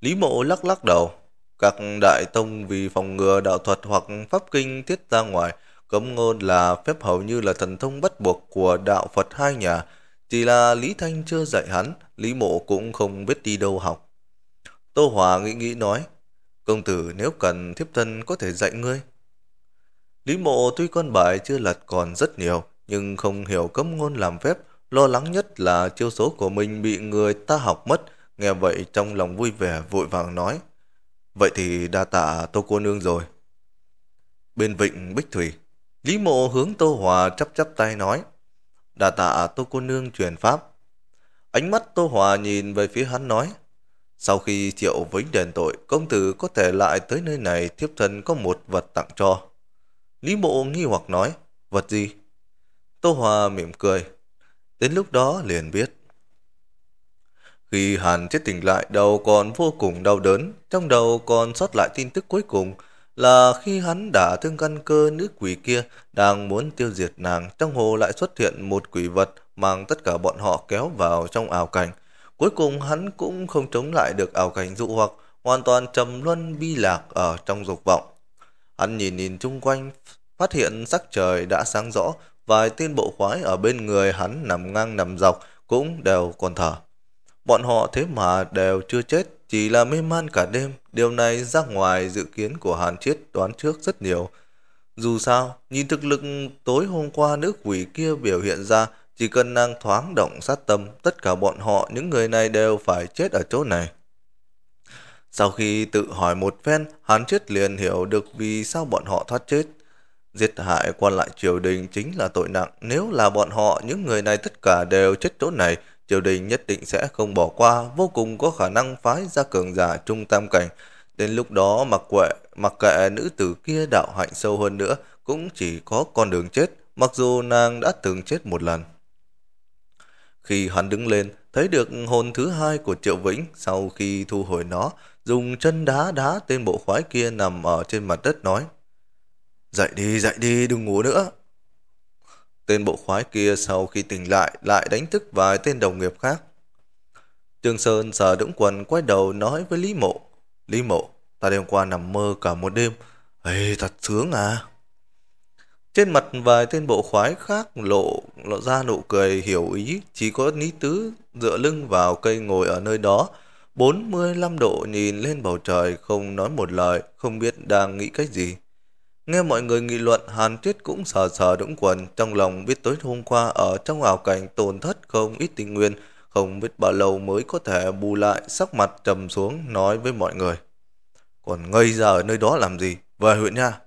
Lý Mộ lắc lắc đầu. Các đại tông vì phòng ngừa đạo thuật hoặc pháp kinh tiết ra ngoài, cấm ngôn là phép hầu như là thần thông bắt buộc của đạo Phật hai nhà. Chỉ là Lý Thanh chưa dạy hắn, Lý Mộ cũng không biết đi đâu học. Tô Hòa nghĩ nghĩ nói, công tử nếu cần thiếp thân có thể dạy ngươi. Lý mộ tuy con bài chưa lật còn rất nhiều, nhưng không hiểu cấm ngôn làm phép, lo lắng nhất là chiêu số của mình bị người ta học mất, nghe vậy trong lòng vui vẻ vội vàng nói. Vậy thì đa tạ tô cô nương rồi. Bên vịnh Bích Thủy, Lý mộ hướng tô hòa chắp chắp tay nói. Đa tạ tô cô nương truyền pháp. Ánh mắt tô hòa nhìn về phía hắn nói. Sau khi triệu vĩnh đền tội, công tử có thể lại tới nơi này thiếp thân có một vật tặng cho. Lý Mộ nghi hoặc nói, vật gì? Tô Hòa mỉm cười, đến lúc đó liền biết. Khi Hàn chết tỉnh lại, đầu còn vô cùng đau đớn, trong đầu còn sót lại tin tức cuối cùng là khi hắn đã thương căn cơ nữ quỷ kia đang muốn tiêu diệt nàng, trong hồ lại xuất hiện một quỷ vật mang tất cả bọn họ kéo vào trong ảo cảnh. Cuối cùng hắn cũng không chống lại được ảo cảnh dụ hoặc, hoàn toàn trầm luân bi lạc ở trong dục vọng. Hắn nhìn nhìn chung quanh, Phát hiện sắc trời đã sáng rõ, vài tên bộ khoái ở bên người hắn nằm ngang nằm dọc cũng đều còn thở. Bọn họ thế mà đều chưa chết, chỉ là mê man cả đêm. Điều này ra ngoài dự kiến của Hàn Chiết đoán trước rất nhiều. Dù sao, nhìn thực lực tối hôm qua nữ quỷ kia biểu hiện ra, chỉ cần nàng thoáng động sát tâm, tất cả bọn họ, những người này đều phải chết ở chỗ này. Sau khi tự hỏi một phen, Hàn Chiết liền hiểu được vì sao bọn họ thoát chết. Giết hại quan lại triều đình chính là tội nặng. Nếu là bọn họ, những người này tất cả đều chết chỗ này, triều đình nhất định sẽ không bỏ qua, vô cùng có khả năng phái ra cường giả trung tam cảnh. Đến lúc đó mặc quệ, mặc kệ nữ tử kia đạo hạnh sâu hơn nữa, cũng chỉ có con đường chết, mặc dù nàng đã từng chết một lần. Khi hắn đứng lên, thấy được hồn thứ hai của Triệu Vĩnh sau khi thu hồi nó, dùng chân đá đá tên bộ khoái kia nằm ở trên mặt đất nói. Dậy đi, dậy đi, đừng ngủ nữa. Tên bộ khoái kia sau khi tỉnh lại lại đánh thức vài tên đồng nghiệp khác. Trương Sơn sờ đũng quần quay đầu nói với Lý Mộ. Lý Mộ, ta đêm qua nằm mơ cả một đêm. Ê, thật sướng à. Trên mặt vài tên bộ khoái khác lộ, lộ ra nụ cười hiểu ý, chỉ có Lý Tứ dựa lưng vào cây ngồi ở nơi đó, 45 độ nhìn lên bầu trời không nói một lời, không biết đang nghĩ cách gì. Nghe mọi người nghị luận, Hàn Tuyết cũng sờ sờ đũng quần, trong lòng biết tối hôm qua ở trong ảo cảnh tổn thất không ít tình nguyên, không biết bao lâu mới có thể bù lại sắc mặt trầm xuống nói với mọi người. Còn ngây giờ ở nơi đó làm gì? Về huyện nha!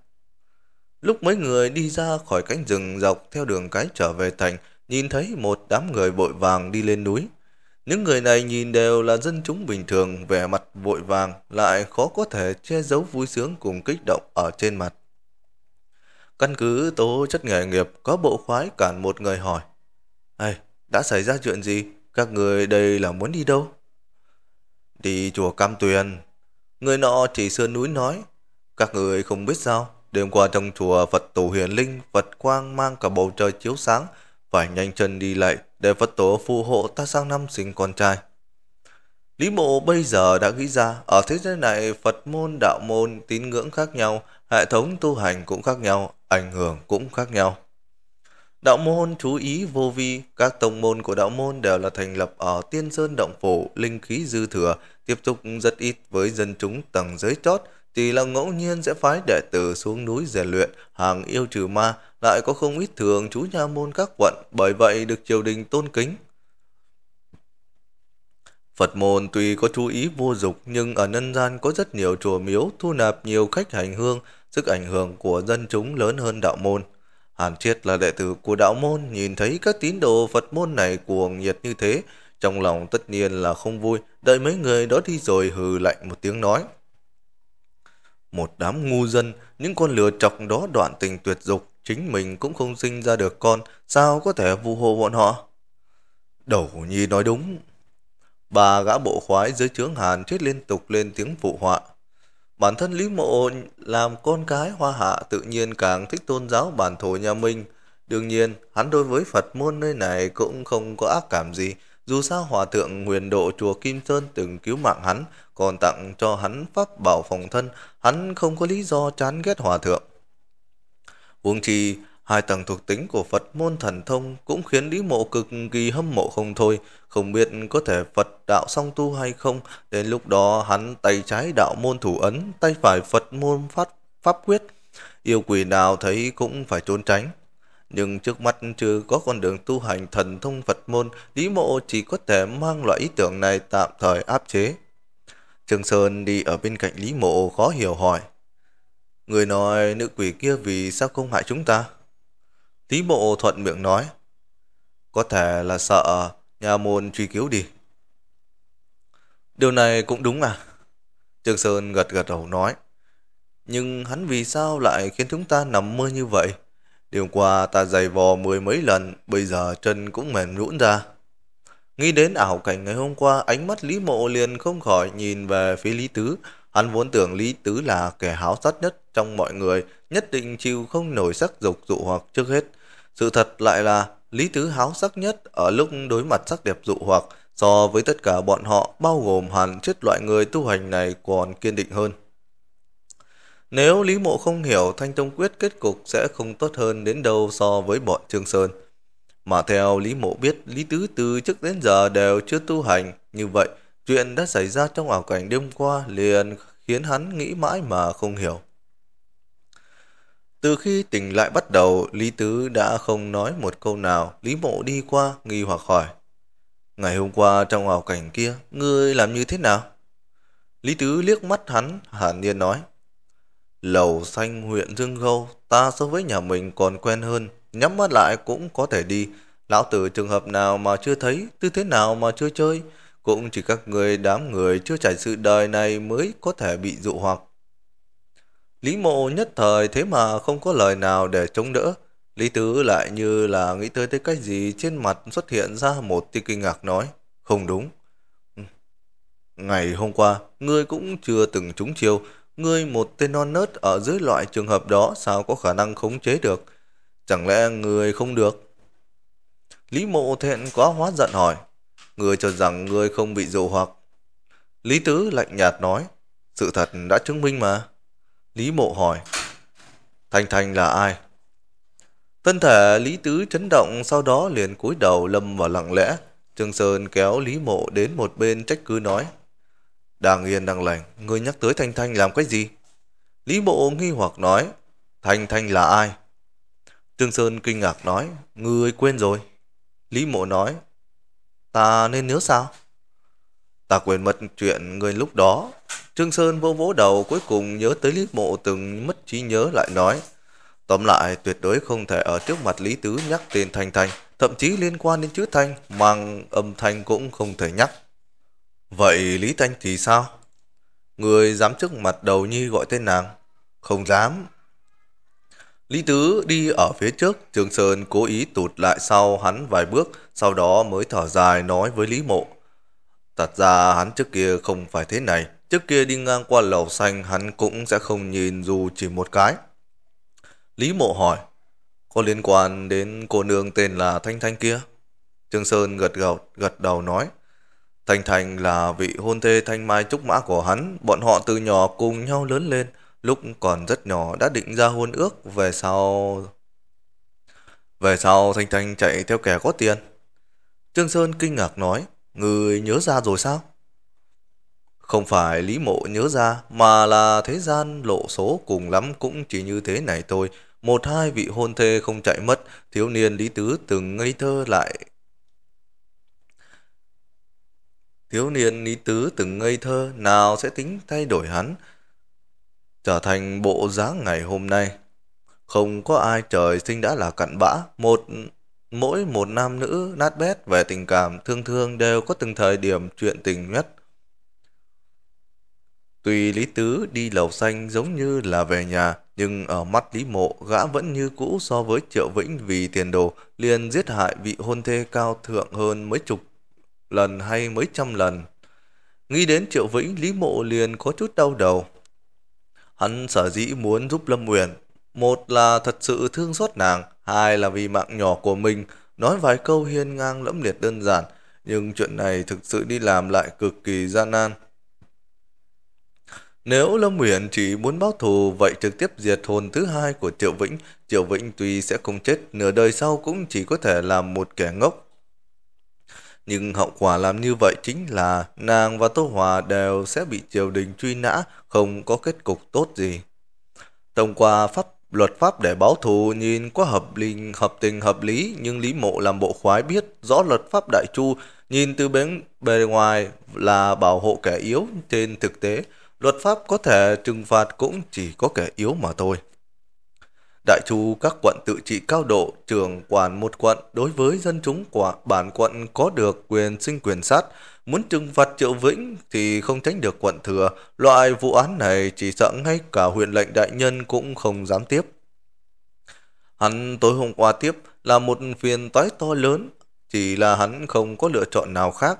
Lúc mấy người đi ra khỏi cánh rừng dọc theo đường cái trở về thành, nhìn thấy một đám người vội vàng đi lên núi. Những người này nhìn đều là dân chúng bình thường, vẻ mặt vội vàng, lại khó có thể che giấu vui sướng cùng kích động ở trên mặt. Căn cứ tố chất nghề nghiệp có bộ khoái cản một người hỏi. Ê, đã xảy ra chuyện gì? Các người đây là muốn đi đâu? Đi chùa Cam Tuyền. Người nọ chỉ sơn núi nói. Các người không biết sao, đêm qua trong chùa Phật tổ hiền linh, Phật quang mang cả bầu trời chiếu sáng, phải nhanh chân đi lại để Phật tổ phù hộ ta sang năm sinh con trai. Lý mộ bây giờ đã nghĩ ra ở thế giới này Phật môn, đạo môn, tín ngưỡng khác nhau hệ thống tu hành cũng khác nhau, ảnh hưởng cũng khác nhau. Đạo môn chú ý vô vi, các tông môn của đạo môn đều là thành lập ở tiên sơn động phủ, linh khí dư thừa, tiếp tục rất ít với dân chúng tầng giới chót, chỉ là ngẫu nhiên sẽ phái đệ tử xuống núi rèn luyện, hàng yêu trừ ma, lại có không ít thường chú nha môn các quận, bởi vậy được triều đình tôn kính. Phật môn tuy có chú ý vô dục nhưng ở nhân gian có rất nhiều chùa miếu thu nạp nhiều khách hành hương, sức ảnh hưởng của dân chúng lớn hơn đạo môn. Hàn Triết là đệ tử của đạo môn, nhìn thấy các tín đồ Phật môn này cuồng nhiệt như thế, trong lòng tất nhiên là không vui, đợi mấy người đó đi rồi hừ lạnh một tiếng nói. Một đám ngu dân, những con lừa chọc đó đoạn tình tuyệt dục, chính mình cũng không sinh ra được con, sao có thể vu hộ bọn họ? Đầu nhi nói đúng. Bà gã bộ khoái dưới trướng Hàn Triết liên tục lên tiếng phụ họa. Bản thân Lý Mộ làm con cái hoa hạ tự nhiên càng thích tôn giáo bản thổ nhà mình. Đương nhiên, hắn đối với Phật môn nơi này cũng không có ác cảm gì. Dù sao hòa thượng huyền độ chùa Kim Sơn từng cứu mạng hắn, còn tặng cho hắn pháp bảo phòng thân, hắn không có lý do chán ghét hòa thượng. Uông chi, Hai tầng thuộc tính của Phật môn thần thông cũng khiến Lý Mộ cực kỳ hâm mộ không thôi, không biết có thể Phật đạo song tu hay không, đến lúc đó hắn tay trái đạo môn thủ ấn, tay phải Phật môn phát pháp quyết. Yêu quỷ nào thấy cũng phải trốn tránh. Nhưng trước mắt chưa có con đường tu hành thần thông Phật môn, Lý Mộ chỉ có thể mang loại ý tưởng này tạm thời áp chế. trường Sơn đi ở bên cạnh Lý Mộ khó hiểu hỏi. Người nói nữ quỷ kia vì sao không hại chúng ta? Lý mộ thuận miệng nói. Có thể là sợ nhà môn truy cứu đi. Điều này cũng đúng à? Trương Sơn gật gật đầu nói. Nhưng hắn vì sao lại khiến chúng ta nằm mơ như vậy? Điều qua ta giày vò mười mấy lần, bây giờ chân cũng mềm nhũn ra. Nghĩ đến ảo cảnh ngày hôm qua, ánh mắt Lý Mộ liền không khỏi nhìn về phía Lý Tứ. Hắn vốn tưởng Lý Tứ là kẻ háo sát nhất trong mọi người, nhất định chịu không nổi sắc dục dụ hoặc trước hết sự thật lại là Lý Tứ háo sắc nhất ở lúc đối mặt sắc đẹp dụ hoặc so với tất cả bọn họ bao gồm hẳn chất loại người tu hành này còn kiên định hơn. Nếu Lý Mộ không hiểu Thanh Tông Quyết kết cục sẽ không tốt hơn đến đâu so với bọn Trương Sơn. Mà theo Lý Mộ biết Lý Tứ từ trước đến giờ đều chưa tu hành, như vậy chuyện đã xảy ra trong ảo cảnh đêm qua liền khiến hắn nghĩ mãi mà không hiểu. Từ khi tỉnh lại bắt đầu, Lý Tứ đã không nói một câu nào. Lý Mộ đi qua, nghi hoặc hỏi. Ngày hôm qua trong ảo cảnh kia, ngươi làm như thế nào? Lý Tứ liếc mắt hắn, hẳn nhiên nói. Lầu xanh huyện Dương Gâu, ta so với nhà mình còn quen hơn, nhắm mắt lại cũng có thể đi. Lão tử trường hợp nào mà chưa thấy, tư thế nào mà chưa chơi, cũng chỉ các người đám người chưa trải sự đời này mới có thể bị dụ hoặc. Lý mộ nhất thời thế mà không có lời nào để chống đỡ. Lý tứ lại như là nghĩ tới tới cái gì trên mặt xuất hiện ra một tia kinh ngạc nói. Không đúng. Ừ, ngày hôm qua, ngươi cũng chưa từng trúng chiêu. Ngươi một tên non nớt ở dưới loại trường hợp đó sao có khả năng khống chế được? Chẳng lẽ ngươi không được? Lý mộ thẹn quá hóa giận hỏi. Ngươi cho rằng ngươi không bị dụ hoặc. Lý tứ lạnh nhạt nói. Sự thật đã chứng minh mà. Lý Mộ hỏi, Thanh Thanh là ai? Thân thể Lý Tứ chấn động sau đó liền cúi đầu lâm vào lặng lẽ. Trương Sơn kéo Lý Mộ đến một bên trách cứ nói, Đang yên đang lành, ngươi nhắc tới Thanh Thanh làm cái gì? Lý Mộ nghi hoặc nói, Thanh Thanh là ai? Trương Sơn kinh ngạc nói, Ngươi quên rồi. Lý Mộ nói, Ta nên nhớ sao? Ta quên mất chuyện người lúc đó. Trương Sơn vô vỗ đầu cuối cùng nhớ tới Lý Mộ từng mất trí nhớ lại nói. Tóm lại tuyệt đối không thể ở trước mặt Lý Tứ nhắc tên Thanh Thanh, thậm chí liên quan đến chữ Thanh, mang âm thanh cũng không thể nhắc. Vậy Lý Thanh thì sao? Người dám trước mặt đầu nhi gọi tên nàng? Không dám. Lý Tứ đi ở phía trước, trương Sơn cố ý tụt lại sau hắn vài bước, sau đó mới thở dài nói với Lý Mộ. Thật ra hắn trước kia không phải thế này. Trước kia đi ngang qua lầu xanh hắn cũng sẽ không nhìn dù chỉ một cái. Lý mộ hỏi, có liên quan đến cô nương tên là Thanh Thanh kia? Trương Sơn gật gật, gật đầu nói, Thanh Thanh là vị hôn thê thanh mai trúc mã của hắn, bọn họ từ nhỏ cùng nhau lớn lên, lúc còn rất nhỏ đã định ra hôn ước về sau... Về sau Thanh Thanh chạy theo kẻ có tiền. Trương Sơn kinh ngạc nói, Người nhớ ra rồi sao? Không phải Lý Mộ nhớ ra, mà là thế gian lộ số cùng lắm cũng chỉ như thế này thôi. Một hai vị hôn thê không chạy mất, thiếu niên Lý Tứ từng ngây thơ lại. Thiếu niên Lý Tứ từng ngây thơ, nào sẽ tính thay đổi hắn, trở thành bộ dáng ngày hôm nay. Không có ai trời sinh đã là cặn bã, một Mỗi một nam nữ nát bét về tình cảm thương thương đều có từng thời điểm chuyện tình nhất. Tuy Lý Tứ đi lầu xanh giống như là về nhà, nhưng ở mắt Lý Mộ gã vẫn như cũ so với Triệu Vĩnh vì tiền đồ liền giết hại vị hôn thê cao thượng hơn mấy chục lần hay mấy trăm lần. Nghĩ đến Triệu Vĩnh, Lý Mộ liền có chút đau đầu. Hắn sở dĩ muốn giúp Lâm Uyển một là thật sự thương xót nàng, hai là vì mạng nhỏ của mình, nói vài câu hiên ngang lẫm liệt đơn giản, nhưng chuyện này thực sự đi làm lại cực kỳ gian nan. Nếu Lâm Uyển chỉ muốn báo thù, vậy trực tiếp diệt hồn thứ hai của Triệu Vĩnh, Triệu Vĩnh tuy sẽ không chết, nửa đời sau cũng chỉ có thể làm một kẻ ngốc. Nhưng hậu quả làm như vậy chính là nàng và Tô Hòa đều sẽ bị triều đình truy nã, không có kết cục tốt gì. Thông qua pháp Luật pháp để báo thù nhìn có hợp linh, hợp tình, hợp lý, nhưng Lý Mộ làm bộ khoái biết rõ luật pháp đại chu nhìn từ bên bề ngoài là bảo hộ kẻ yếu trên thực tế. Luật pháp có thể trừng phạt cũng chỉ có kẻ yếu mà thôi. Đại chu các quận tự trị cao độ, trường quản một quận đối với dân chúng của bản quận có được quyền sinh quyền sát. Muốn trừng phạt Triệu Vĩnh thì không tránh được quận thừa. Loại vụ án này chỉ sợ ngay cả huyện lệnh đại nhân cũng không dám tiếp. Hắn tối hôm qua tiếp là một phiền toái to lớn, chỉ là hắn không có lựa chọn nào khác.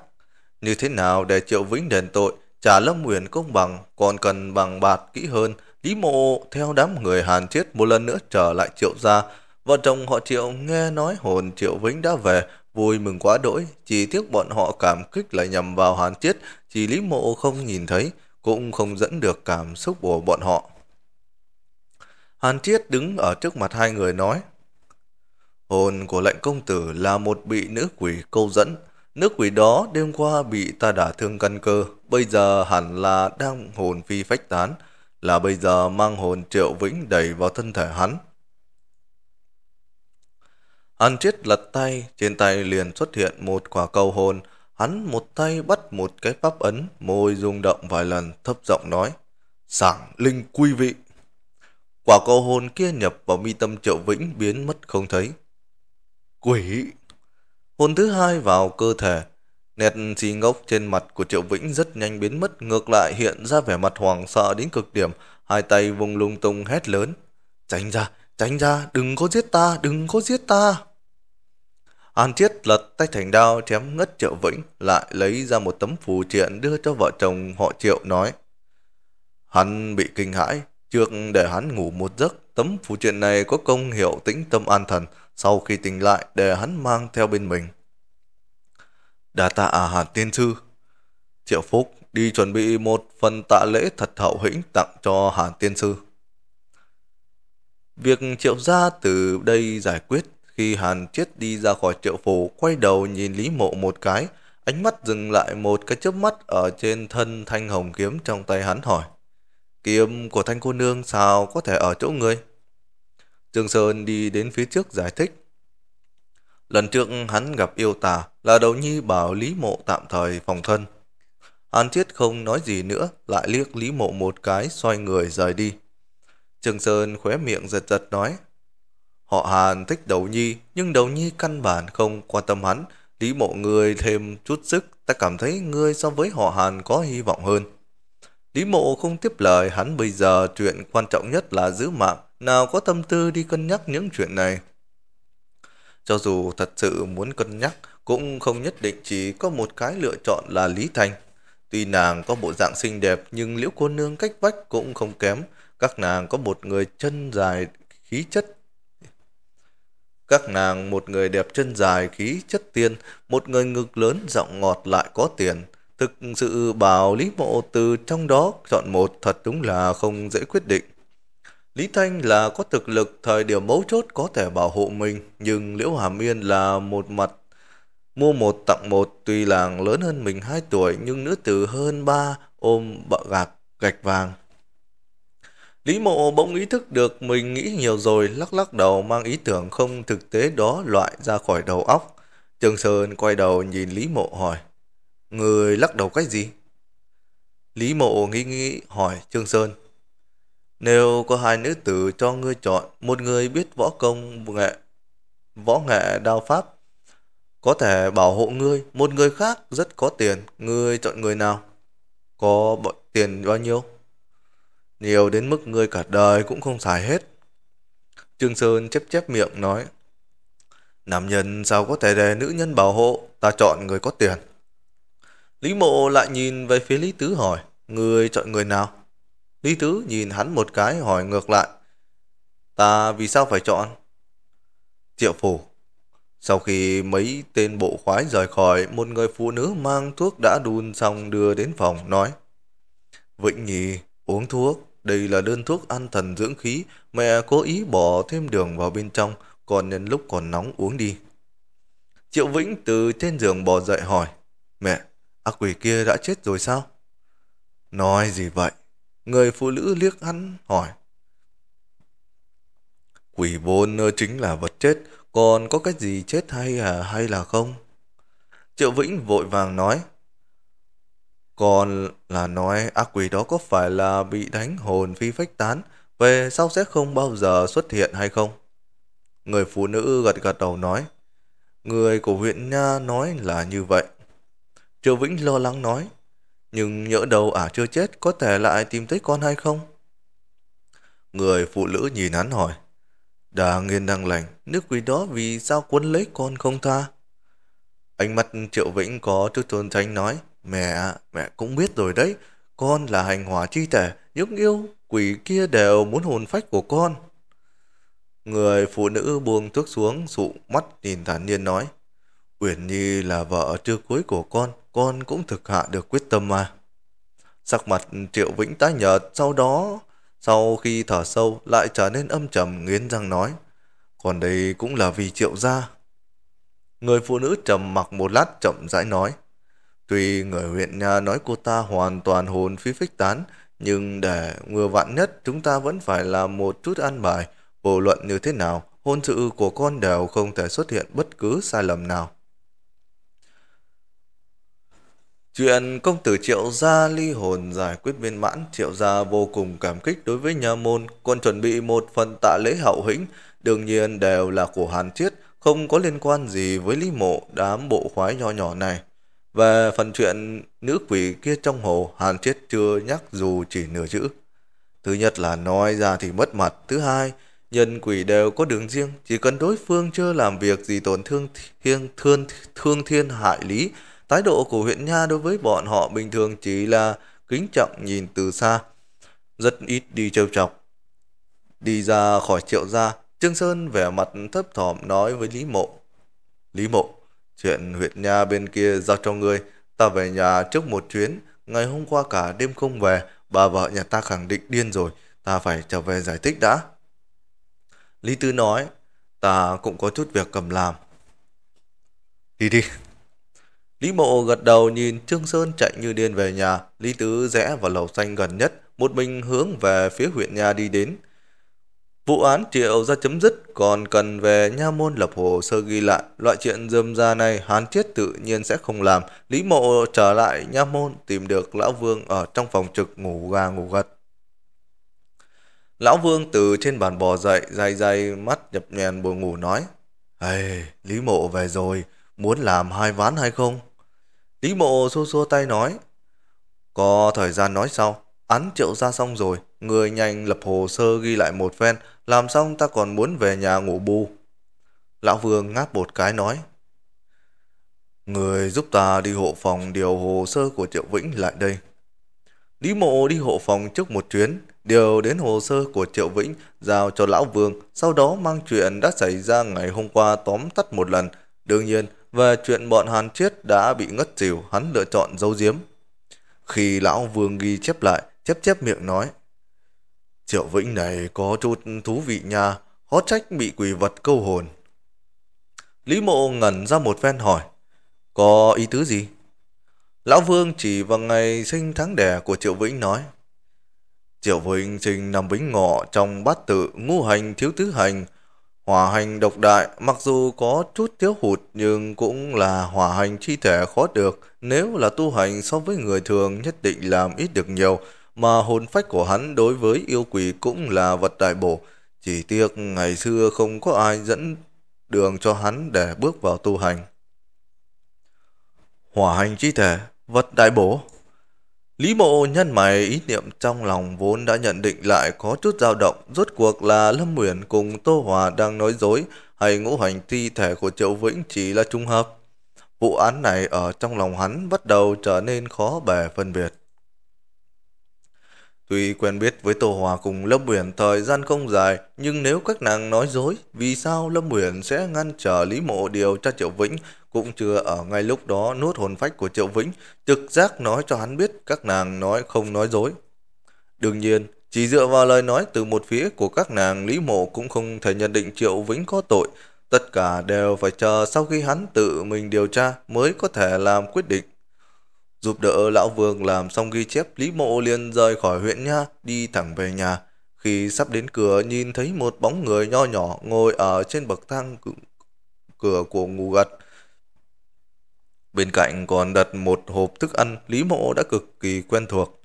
Như thế nào để Triệu Vĩnh đền tội, trả Lâm Uyển công bằng còn cần bằng bạc kỹ hơn – Lý mộ theo đám người hàn chết một lần nữa trở lại triệu gia. Vợ chồng họ triệu nghe nói hồn triệu vĩnh đã về, vui mừng quá đỗi. Chỉ tiếc bọn họ cảm kích lại nhầm vào hàn chết, chỉ lý mộ không nhìn thấy, cũng không dẫn được cảm xúc của bọn họ. Hàn Chiết đứng ở trước mặt hai người nói Hồn của lệnh công tử là một bị nữ quỷ câu dẫn. Nữ quỷ đó đêm qua bị ta đả thương căn cơ, bây giờ hẳn là đang hồn phi phách tán là bây giờ mang hồn triệu vĩnh đẩy vào thân thể hắn. Hắn chết lật tay, trên tay liền xuất hiện một quả cầu hồn, hắn một tay bắt một cái pháp ấn, môi rung động vài lần thấp giọng nói, sảng linh quy vị. Quả cầu hồn kia nhập vào mi tâm triệu vĩnh biến mất không thấy. Quỷ! Hồn thứ hai vào cơ thể, Nét si ngốc trên mặt của Triệu Vĩnh rất nhanh biến mất, ngược lại hiện ra vẻ mặt hoàng sợ đến cực điểm, hai tay vùng lung tung hét lớn. Tránh ra, tránh ra, đừng có giết ta, đừng có giết ta. An Chiết lật tay thành đao chém ngất Triệu Vĩnh, lại lấy ra một tấm phù triện đưa cho vợ chồng họ Triệu nói. Hắn bị kinh hãi, trước để hắn ngủ một giấc, tấm phù triện này có công hiệu tĩnh tâm an thần, sau khi tỉnh lại để hắn mang theo bên mình đa tạ à hàn tiên sư. Triệu Phúc đi chuẩn bị một phần tạ lễ thật hậu hĩnh tặng cho hàn tiên sư. Việc triệu gia từ đây giải quyết khi hàn chiết đi ra khỏi triệu phủ quay đầu nhìn Lý Mộ một cái, ánh mắt dừng lại một cái chớp mắt ở trên thân thanh hồng kiếm trong tay hắn hỏi. Kiếm của thanh cô nương sao có thể ở chỗ người? Trương Sơn đi đến phía trước giải thích. Lần trước hắn gặp yêu tà, là đầu nhi bảo Lý Mộ tạm thời phòng thân. An Thiết không nói gì nữa, lại liếc Lý Mộ một cái xoay người rời đi. Trường Sơn khóe miệng giật giật nói, Họ Hàn thích đầu nhi, nhưng đầu nhi căn bản không quan tâm hắn. Lý mộ người thêm chút sức, ta cảm thấy ngươi so với họ Hàn có hy vọng hơn. Lý mộ không tiếp lời hắn bây giờ chuyện quan trọng nhất là giữ mạng, nào có tâm tư đi cân nhắc những chuyện này. Cho dù thật sự muốn cân nhắc, cũng không nhất định chỉ có một cái lựa chọn là Lý thanh. Tuy nàng có bộ dạng xinh đẹp nhưng liễu cô nương cách vách cũng không kém. Các nàng có một người chân dài khí chất. Các nàng một người đẹp chân dài khí chất tiên, một người ngực lớn giọng ngọt lại có tiền. Thực sự bảo Lý Mộ từ trong đó chọn một thật đúng là không dễ quyết định. Lý Thanh là có thực lực thời điểm mấu chốt có thể bảo hộ mình, nhưng Liễu Hàm Yên là một mặt Mua một tặng một tuy là lớn hơn mình 2 tuổi nhưng nữ tử hơn 3 ôm bọ gạc gạch vàng. Lý mộ bỗng ý thức được mình nghĩ nhiều rồi lắc lắc đầu mang ý tưởng không thực tế đó loại ra khỏi đầu óc. Trường Sơn quay đầu nhìn Lý mộ hỏi. Người lắc đầu cái gì? Lý mộ nghĩ nghĩ hỏi Trương Sơn. Nếu có hai nữ tử cho ngươi chọn, một người biết võ công nghệ, võ nghệ đao pháp, có thể bảo hộ ngươi, một người khác rất có tiền, ngươi chọn người nào? Có bọn tiền bao nhiêu? Nhiều đến mức ngươi cả đời cũng không xài hết. Trương Sơn chép chép miệng nói. Nam nhân sao có thể để nữ nhân bảo hộ, ta chọn người có tiền. Lý mộ lại nhìn về phía Lý Tứ hỏi, ngươi chọn người nào? Lý Tứ nhìn hắn một cái hỏi ngược lại. Ta vì sao phải chọn? Triệu phủ sau khi mấy tên bộ khoái rời khỏi, một người phụ nữ mang thuốc đã đun xong đưa đến phòng nói Vĩnh Nhi, uống thuốc, đây là đơn thuốc an thần dưỡng khí, mẹ cố ý bỏ thêm đường vào bên trong, còn nhân lúc còn nóng uống đi. Triệu Vĩnh từ trên giường bò dậy hỏi, mẹ, ác quỷ kia đã chết rồi sao? Nói gì vậy? Người phụ nữ liếc hắn hỏi. Quỷ vốn ờ, chính là vật chết, còn có cái gì chết hay à hay là không? Triệu Vĩnh vội vàng nói. Còn là nói ác quỷ đó có phải là bị đánh hồn phi phách tán, về sau sẽ không bao giờ xuất hiện hay không? Người phụ nữ gật gật đầu nói. Người của huyện Nha nói là như vậy. Triệu Vĩnh lo lắng nói. Nhưng nhỡ đầu ả chưa chết có thể lại tìm thấy con hay không? Người phụ nữ nhìn hắn hỏi. Đã nghiên đang lành, nước quỷ đó vì sao cuốn lấy con không tha? Ánh mắt Triệu Vĩnh có chút tôn tránh nói, mẹ, mẹ cũng biết rồi đấy, con là hành hỏa chi thể, những yêu quỷ kia đều muốn hồn phách của con. Người phụ nữ buông thuốc xuống, sụ mắt nhìn thản nhiên nói, Uyển Nhi là vợ chưa cưới của con, con cũng thực hạ được quyết tâm mà. Sắc mặt Triệu Vĩnh tái nhợt, sau đó sau khi thở sâu lại trở nên âm trầm nghiến răng nói. Còn đây cũng là vì triệu gia. Người phụ nữ trầm mặc một lát chậm rãi nói. Tuy người huyện nhà nói cô ta hoàn toàn hồn phí phích tán, nhưng để ngừa vạn nhất chúng ta vẫn phải làm một chút ăn bài, vô luận như thế nào, hôn sự của con đều không thể xuất hiện bất cứ sai lầm nào. Chuyện công tử triệu gia ly hồn giải quyết viên mãn, triệu gia vô cùng cảm kích đối với nhà môn, còn chuẩn bị một phần tạ lễ hậu hĩnh, đương nhiên đều là của Hàn Chiết, không có liên quan gì với lý mộ đám bộ khoái nho nhỏ này. Về phần chuyện nữ quỷ kia trong hồ, Hàn Chiết chưa nhắc dù chỉ nửa chữ. Thứ nhất là nói ra thì mất mặt, thứ hai, nhân quỷ đều có đường riêng, chỉ cần đối phương chưa làm việc gì tổn thương thiên, thương, thương thiên hại lý, Thái độ của huyện Nha đối với bọn họ bình thường chỉ là kính trọng nhìn từ xa, rất ít đi trêu chọc. Đi ra khỏi triệu gia, Trương Sơn vẻ mặt thấp thỏm nói với Lý Mộ. Lý Mộ, chuyện huyện Nha bên kia giao cho ngươi, ta về nhà trước một chuyến, ngày hôm qua cả đêm không về, bà vợ nhà ta khẳng định điên rồi, ta phải trở về giải thích đã. Lý Tư nói, ta cũng có chút việc cầm làm. Đi đi, Lý Mộ gật đầu nhìn Trương Sơn chạy như điên về nhà, Lý Tứ rẽ vào lầu xanh gần nhất, một mình hướng về phía huyện nhà đi đến. Vụ án triệu ra chấm dứt, còn cần về nha môn lập hồ sơ ghi lại. Loại chuyện dâm ra này hán chết tự nhiên sẽ không làm. Lý mộ trở lại nha môn tìm được Lão Vương ở trong phòng trực ngủ gà ngủ gật. Lão Vương từ trên bàn bò dậy, dày dày mắt nhập nhèn buồn ngủ nói. Hey, Lý mộ về rồi, muốn làm hai ván hay không? Lý mộ xua xua tay nói, có thời gian nói sau, án triệu ra xong rồi, người nhanh lập hồ sơ ghi lại một phen, làm xong ta còn muốn về nhà ngủ bù. Lão Vương ngáp một cái nói, Người giúp ta đi hộ phòng điều hồ sơ của Triệu Vĩnh lại đây. Lý mộ đi hộ phòng trước một chuyến, điều đến hồ sơ của Triệu Vĩnh giao cho Lão Vương, sau đó mang chuyện đã xảy ra ngày hôm qua tóm tắt một lần. Đương nhiên, về chuyện bọn Hàn Chiết đã bị ngất xỉu, hắn lựa chọn giấu giếm. Khi lão vương ghi chép lại, chép chép miệng nói. Triệu Vĩnh này có chút thú vị nha, khó trách bị quỷ vật câu hồn. Lý mộ ngẩn ra một phen hỏi, có ý tứ gì? Lão Vương chỉ vào ngày sinh tháng đẻ của Triệu Vĩnh nói. Triệu Vĩnh sinh năm Vĩnh Ngọ trong bát tự ngũ hành thiếu tứ hành, Hỏa hành độc đại mặc dù có chút thiếu hụt nhưng cũng là hỏa hành chi thể khó được. Nếu là tu hành so với người thường nhất định làm ít được nhiều mà hồn phách của hắn đối với yêu quỷ cũng là vật đại bổ. Chỉ tiếc ngày xưa không có ai dẫn đường cho hắn để bước vào tu hành. Hỏa hành chi thể, vật đại bổ. Lý mộ nhân mày ý niệm trong lòng vốn đã nhận định lại có chút dao động, rốt cuộc là Lâm Nguyễn cùng Tô Hòa đang nói dối hay ngũ hành thi thể của Triệu Vĩnh chỉ là trùng hợp. Vụ án này ở trong lòng hắn bắt đầu trở nên khó bề phân biệt. Tuy quen biết với Tô Hòa cùng Lâm Uyển thời gian không dài, nhưng nếu các nàng nói dối, vì sao Lâm Uyển sẽ ngăn trở Lý Mộ điều tra Triệu Vĩnh cũng chưa ở ngay lúc đó nuốt hồn phách của Triệu Vĩnh, trực giác nói cho hắn biết các nàng nói không nói dối. Đương nhiên, chỉ dựa vào lời nói từ một phía của các nàng Lý Mộ cũng không thể nhận định Triệu Vĩnh có tội, tất cả đều phải chờ sau khi hắn tự mình điều tra mới có thể làm quyết định. Giúp đỡ Lão Vương làm xong ghi chép Lý Mộ liền rời khỏi huyện nha, đi thẳng về nhà. Khi sắp đến cửa nhìn thấy một bóng người nho nhỏ ngồi ở trên bậc thang cửa của ngủ gật. Bên cạnh còn đặt một hộp thức ăn Lý Mộ đã cực kỳ quen thuộc.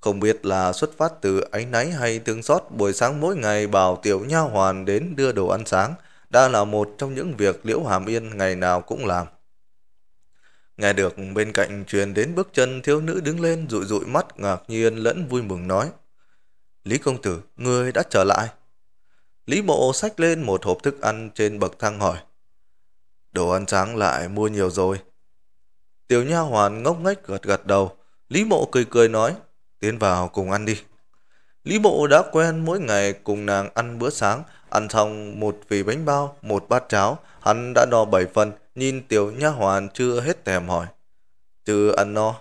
Không biết là xuất phát từ ánh náy hay tương xót buổi sáng mỗi ngày bảo tiểu nha hoàn đến đưa đồ ăn sáng đã là một trong những việc Liễu Hàm Yên ngày nào cũng làm. Nghe được bên cạnh truyền đến bước chân thiếu nữ đứng lên rụi rụi mắt ngạc nhiên lẫn vui mừng nói. Lý công tử, người đã trở lại. Lý mộ xách lên một hộp thức ăn trên bậc thang hỏi. Đồ ăn sáng lại mua nhiều rồi, Tiểu nha hoàn ngốc nghếch gật gật đầu, Lý Mộ cười cười nói, tiến vào cùng ăn đi. Lý Mộ đã quen mỗi ngày cùng nàng ăn bữa sáng, ăn xong một vị bánh bao, một bát cháo, hắn đã no bảy phần, nhìn tiểu nha hoàn chưa hết thèm hỏi. Chưa ăn no.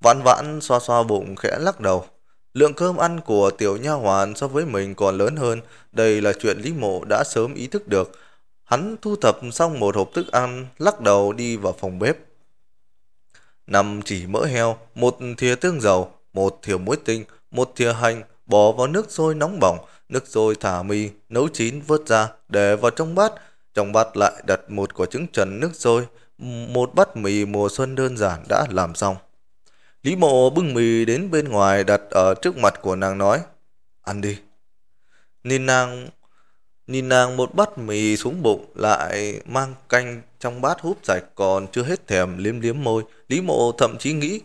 Vãn vãn xoa xoa bụng khẽ lắc đầu. Lượng cơm ăn của tiểu nha hoàn so với mình còn lớn hơn, đây là chuyện Lý Mộ đã sớm ý thức được. Hắn thu thập xong một hộp thức ăn, lắc đầu đi vào phòng bếp năm chỉ mỡ heo, một thìa tương dầu, một thìa muối tinh, một thìa hành, bỏ vào nước sôi nóng bỏng, nước sôi thả mì, nấu chín vớt ra, để vào trong bát. Trong bát lại đặt một quả trứng trần nước sôi, một bát mì mùa xuân đơn giản đã làm xong. Lý mộ bưng mì đến bên ngoài đặt ở trước mặt của nàng nói, ăn đi. Nên nàng Nhìn nàng một bát mì xuống bụng lại mang canh trong bát húp sạch còn chưa hết thèm liếm liếm môi. Lý mộ thậm chí nghĩ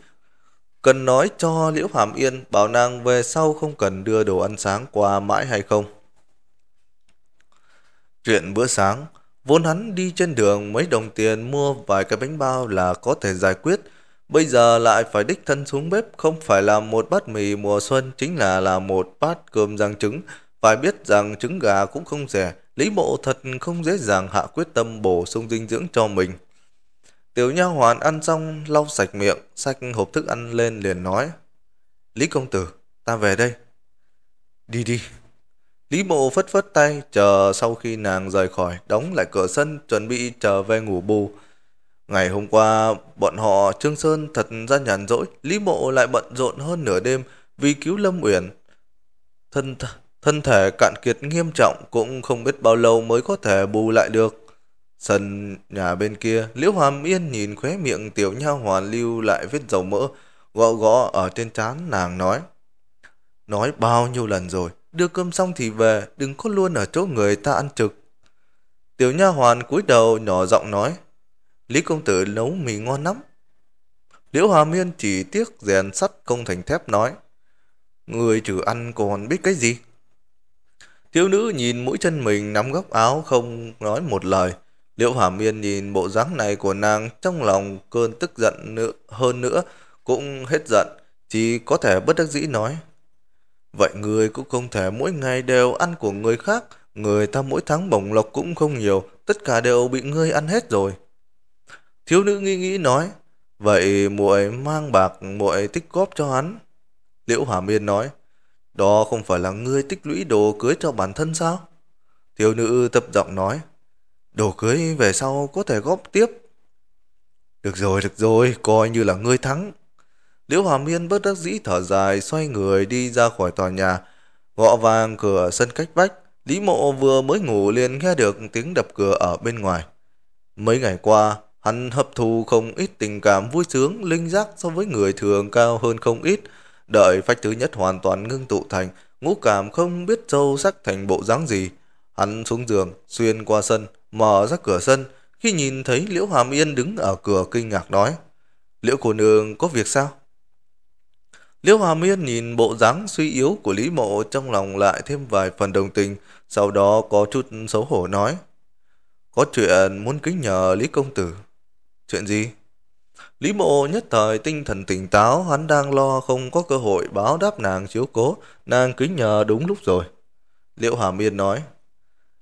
cần nói cho Liễu Hàm Yên bảo nàng về sau không cần đưa đồ ăn sáng qua mãi hay không. Chuyện bữa sáng, vốn hắn đi trên đường mấy đồng tiền mua vài cái bánh bao là có thể giải quyết. Bây giờ lại phải đích thân xuống bếp không phải là một bát mì mùa xuân chính là là một bát cơm rang trứng phải biết rằng trứng gà cũng không rẻ, Lý Mộ thật không dễ dàng hạ quyết tâm bổ sung dinh dưỡng cho mình. Tiểu nha hoàn ăn xong lau sạch miệng, xách hộp thức ăn lên liền nói. Lý công tử, ta về đây. Đi đi. Lý mộ phất phất tay, chờ sau khi nàng rời khỏi, đóng lại cửa sân, chuẩn bị trở về ngủ bù. Ngày hôm qua, bọn họ Trương Sơn thật ra nhàn rỗi, Lý mộ lại bận rộn hơn nửa đêm vì cứu Lâm Uyển. Thân, thật Thân thể cạn kiệt nghiêm trọng cũng không biết bao lâu mới có thể bù lại được. Sân nhà bên kia, Liễu Hàm Yên nhìn khóe miệng tiểu nha hoàn lưu lại vết dầu mỡ, gõ gõ ở trên trán nàng nói. Nói bao nhiêu lần rồi, đưa cơm xong thì về, đừng có luôn ở chỗ người ta ăn trực. Tiểu nha hoàn cúi đầu nhỏ giọng nói, Lý công tử nấu mì ngon lắm. Liễu hòa miên chỉ tiếc rèn sắt không thành thép nói, Người trừ ăn còn biết cái gì? Thiếu nữ nhìn mũi chân mình nắm góc áo không nói một lời. Liễu Hàm Yên nhìn bộ dáng này của nàng trong lòng cơn tức giận nữa, hơn nữa cũng hết giận, chỉ có thể bất đắc dĩ nói. Vậy người cũng không thể mỗi ngày đều ăn của người khác, người ta mỗi tháng bổng lộc cũng không nhiều, tất cả đều bị ngươi ăn hết rồi. Thiếu nữ nghĩ nghĩ nói, vậy muội mang bạc muội tích góp cho hắn. Liễu Hàm Yên nói, đó không phải là ngươi tích lũy đồ cưới cho bản thân sao? Thiếu nữ tập giọng nói. Đồ cưới về sau có thể góp tiếp. Được rồi, được rồi, coi như là ngươi thắng. Liễu Hòa Miên bất đắc dĩ thở dài xoay người đi ra khỏi tòa nhà. Gõ vàng cửa sân cách vách. Lý mộ vừa mới ngủ liền nghe được tiếng đập cửa ở bên ngoài. Mấy ngày qua, hắn hấp thu không ít tình cảm vui sướng, linh giác so với người thường cao hơn không ít. Đợi phách thứ nhất hoàn toàn ngưng tụ thành, ngũ cảm không biết sâu sắc thành bộ dáng gì. Hắn xuống giường, xuyên qua sân, mở ra cửa sân, khi nhìn thấy Liễu Hàm Yên đứng ở cửa kinh ngạc nói. Liễu cô nương có việc sao? Liễu Hàm Yên nhìn bộ dáng suy yếu của Lý Mộ trong lòng lại thêm vài phần đồng tình, sau đó có chút xấu hổ nói. Có chuyện muốn kính nhờ Lý Công Tử. Chuyện gì? Lý mộ nhất thời tinh thần tỉnh táo, hắn đang lo không có cơ hội báo đáp nàng chiếu cố, nàng kính nhờ đúng lúc rồi. Liệu Hàm Yên nói,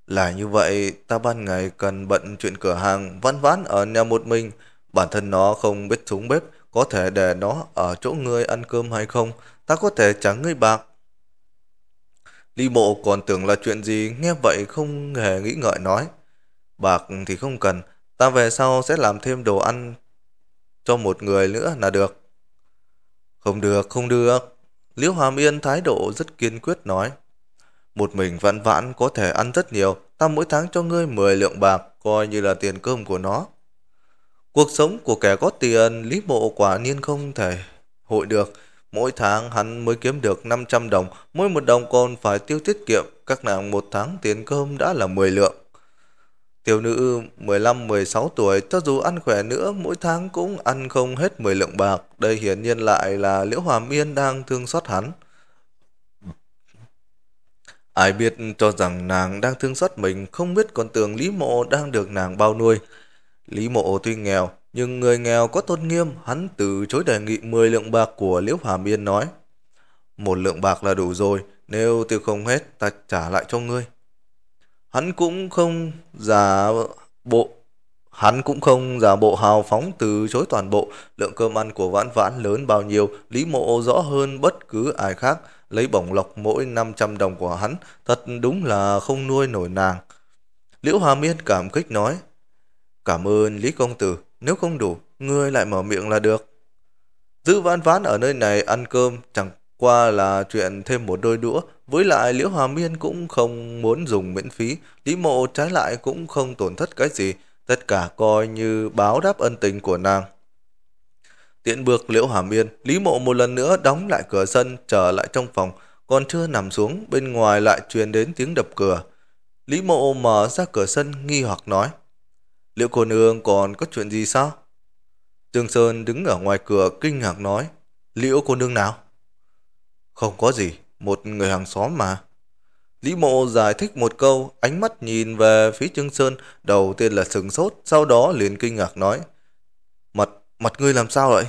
là như vậy, ta ban ngày cần bận chuyện cửa hàng, văn vãn ở nhà một mình, bản thân nó không biết xuống bếp, có thể để nó ở chỗ ngươi ăn cơm hay không, ta có thể trả ngươi bạc. Lý mộ còn tưởng là chuyện gì, nghe vậy không hề nghĩ ngợi nói, bạc thì không cần, ta về sau sẽ làm thêm đồ ăn cho một người nữa là được. Không được, không được. Liễu Hàm Yên thái độ rất kiên quyết nói. Một mình vạn vãn có thể ăn rất nhiều, ta mỗi tháng cho ngươi 10 lượng bạc, coi như là tiền cơm của nó. Cuộc sống của kẻ có tiền, lý mộ quả nhiên không thể hội được. Mỗi tháng hắn mới kiếm được 500 đồng, mỗi một đồng còn phải tiêu tiết kiệm, các nàng một tháng tiền cơm đã là 10 lượng. Tiểu nữ 15-16 tuổi, cho dù ăn khỏe nữa, mỗi tháng cũng ăn không hết 10 lượng bạc. Đây hiển nhiên lại là Liễu Hàm Miên đang thương xót hắn. Ai biết cho rằng nàng đang thương xót mình, không biết còn tưởng Lý Mộ đang được nàng bao nuôi. Lý Mộ tuy nghèo, nhưng người nghèo có tôn nghiêm, hắn từ chối đề nghị 10 lượng bạc của Liễu Hàm Miên nói. Một lượng bạc là đủ rồi, nếu tiêu không hết ta trả lại cho ngươi. Hắn cũng không giả bộ Hắn cũng không giả bộ hào phóng từ chối toàn bộ, lượng cơm ăn của vãn vãn lớn bao nhiêu, lý mộ rõ hơn bất cứ ai khác, lấy bổng lộc mỗi 500 đồng của hắn, thật đúng là không nuôi nổi nàng. Liễu Hà Miên cảm kích nói, cảm ơn Lý Công Tử, nếu không đủ, ngươi lại mở miệng là được. Dư vãn vãn ở nơi này ăn cơm chẳng qua là chuyện thêm một đôi đũa, với lại Liễu hòa Miên cũng không muốn dùng miễn phí, Lý Mộ trái lại cũng không tổn thất cái gì, tất cả coi như báo đáp ân tình của nàng. Tiện bước Liễu hòa Miên, Lý Mộ một lần nữa đóng lại cửa sân, trở lại trong phòng, còn chưa nằm xuống, bên ngoài lại truyền đến tiếng đập cửa. Lý Mộ mở ra cửa sân nghi hoặc nói, Liệu cô nương còn có chuyện gì sao? Trương Sơn đứng ở ngoài cửa kinh ngạc nói, Liễu cô nương nào? Không có gì, một người hàng xóm mà. Lý mộ giải thích một câu, ánh mắt nhìn về phía Trương Sơn, đầu tiên là sừng sốt, sau đó liền kinh ngạc nói. Mặt, mặt ngươi làm sao vậy?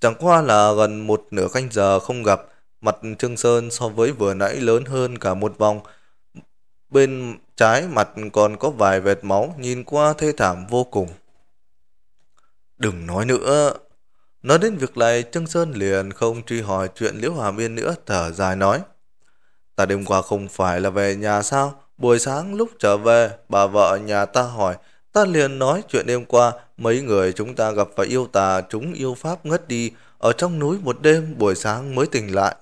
Chẳng qua là gần một nửa canh giờ không gặp, mặt Trương Sơn so với vừa nãy lớn hơn cả một vòng. Bên trái mặt còn có vài vệt máu, nhìn qua thê thảm vô cùng. Đừng nói nữa, Nói đến việc này, Trương Sơn liền không truy hỏi chuyện Liễu Hòa Miên nữa, thở dài nói. Ta đêm qua không phải là về nhà sao? Buổi sáng lúc trở về, bà vợ nhà ta hỏi, ta liền nói chuyện đêm qua, mấy người chúng ta gặp phải yêu tà, chúng yêu pháp ngất đi, ở trong núi một đêm, buổi sáng mới tỉnh lại.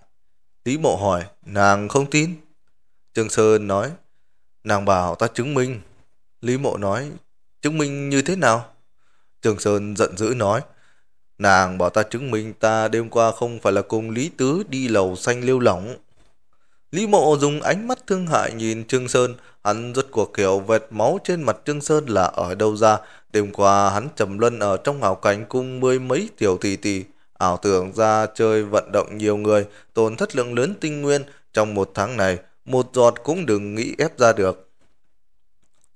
Lý mộ hỏi, nàng không tin. Trương Sơn nói, nàng bảo ta chứng minh. Lý mộ nói, chứng minh như thế nào? Trương Sơn giận dữ nói, Nàng bảo ta chứng minh ta đêm qua không phải là cùng Lý Tứ đi lầu xanh liêu lỏng. Lý Mộ dùng ánh mắt thương hại nhìn Trương Sơn, hắn rốt cuộc hiểu vệt máu trên mặt Trương Sơn là ở đâu ra. Đêm qua hắn trầm luân ở trong hào cảnh cùng mười mấy tiểu tỷ tỷ, ảo tưởng ra chơi vận động nhiều người, tổn thất lượng lớn tinh nguyên trong một tháng này, một giọt cũng đừng nghĩ ép ra được.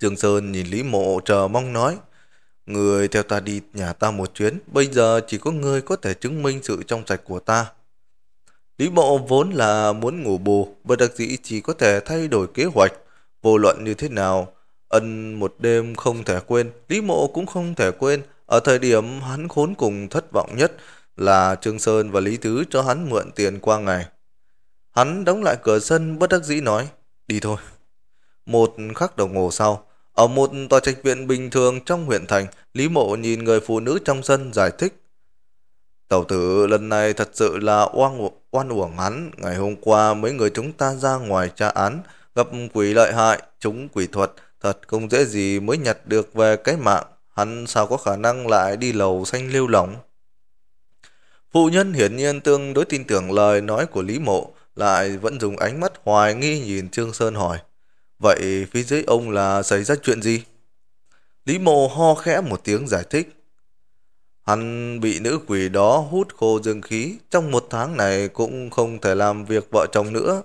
Trương Sơn nhìn Lý Mộ chờ mong nói, Người theo ta đi nhà ta một chuyến, bây giờ chỉ có người có thể chứng minh sự trong sạch của ta. Lý mộ vốn là muốn ngủ bù, bất đặc dĩ chỉ có thể thay đổi kế hoạch, vô luận như thế nào. Ân một đêm không thể quên, Lý mộ cũng không thể quên, ở thời điểm hắn khốn cùng thất vọng nhất là Trương Sơn và Lý Tứ cho hắn mượn tiền qua ngày. Hắn đóng lại cửa sân bất đắc dĩ nói, đi thôi. Một khắc đồng hồ sau, ở một tòa trạch viện bình thường trong huyện thành, Lý Mộ nhìn người phụ nữ trong sân giải thích. Tàu tử lần này thật sự là oan, oan uổng hắn. Ngày hôm qua mấy người chúng ta ra ngoài tra án, gặp quỷ lợi hại, chúng quỷ thuật. Thật không dễ gì mới nhặt được về cái mạng. Hắn sao có khả năng lại đi lầu xanh lưu lỏng. Phụ nhân hiển nhiên tương đối tin tưởng lời nói của Lý Mộ, lại vẫn dùng ánh mắt hoài nghi nhìn Trương Sơn hỏi. Vậy phía dưới ông là xảy ra chuyện gì? Lý mộ ho khẽ một tiếng giải thích. Hắn bị nữ quỷ đó hút khô dương khí, trong một tháng này cũng không thể làm việc vợ chồng nữa.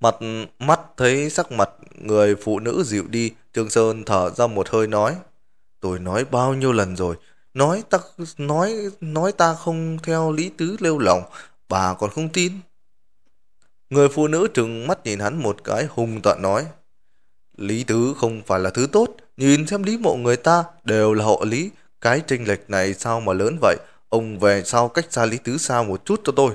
Mặt mắt thấy sắc mặt người phụ nữ dịu đi, Trương Sơn thở ra một hơi nói. Tôi nói bao nhiêu lần rồi, nói ta, nói, nói ta không theo lý tứ lêu lỏng, bà còn không tin. Người phụ nữ trừng mắt nhìn hắn một cái hung tợn nói. Lý tứ không phải là thứ tốt, nhìn xem lý mộ người ta đều là họ lý. Cái tranh lệch này sao mà lớn vậy, ông về sau cách xa lý tứ xa một chút cho tôi.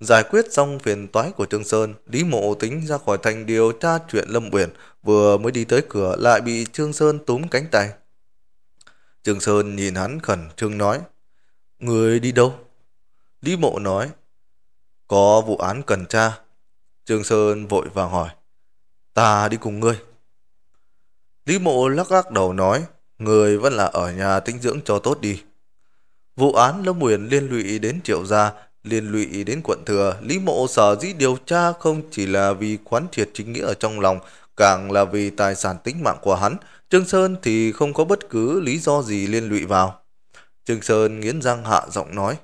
Giải quyết xong phiền toái của Trương Sơn, Lý Mộ tính ra khỏi thành điều tra chuyện Lâm Uyển, vừa mới đi tới cửa lại bị Trương Sơn túm cánh tay. Trương Sơn nhìn hắn khẩn trương nói, Người đi đâu? Lý Mộ nói, có vụ án cần tra. Trương Sơn vội vàng hỏi. Ta đi cùng ngươi. Lý mộ lắc lắc đầu nói. Người vẫn là ở nhà tinh dưỡng cho tốt đi. Vụ án Lâm Nguyền liên lụy đến triệu gia, liên lụy đến quận thừa. Lý mộ sở dĩ điều tra không chỉ là vì quán triệt chính nghĩa ở trong lòng, càng là vì tài sản tính mạng của hắn. Trương Sơn thì không có bất cứ lý do gì liên lụy vào. Trương Sơn nghiến răng hạ giọng nói.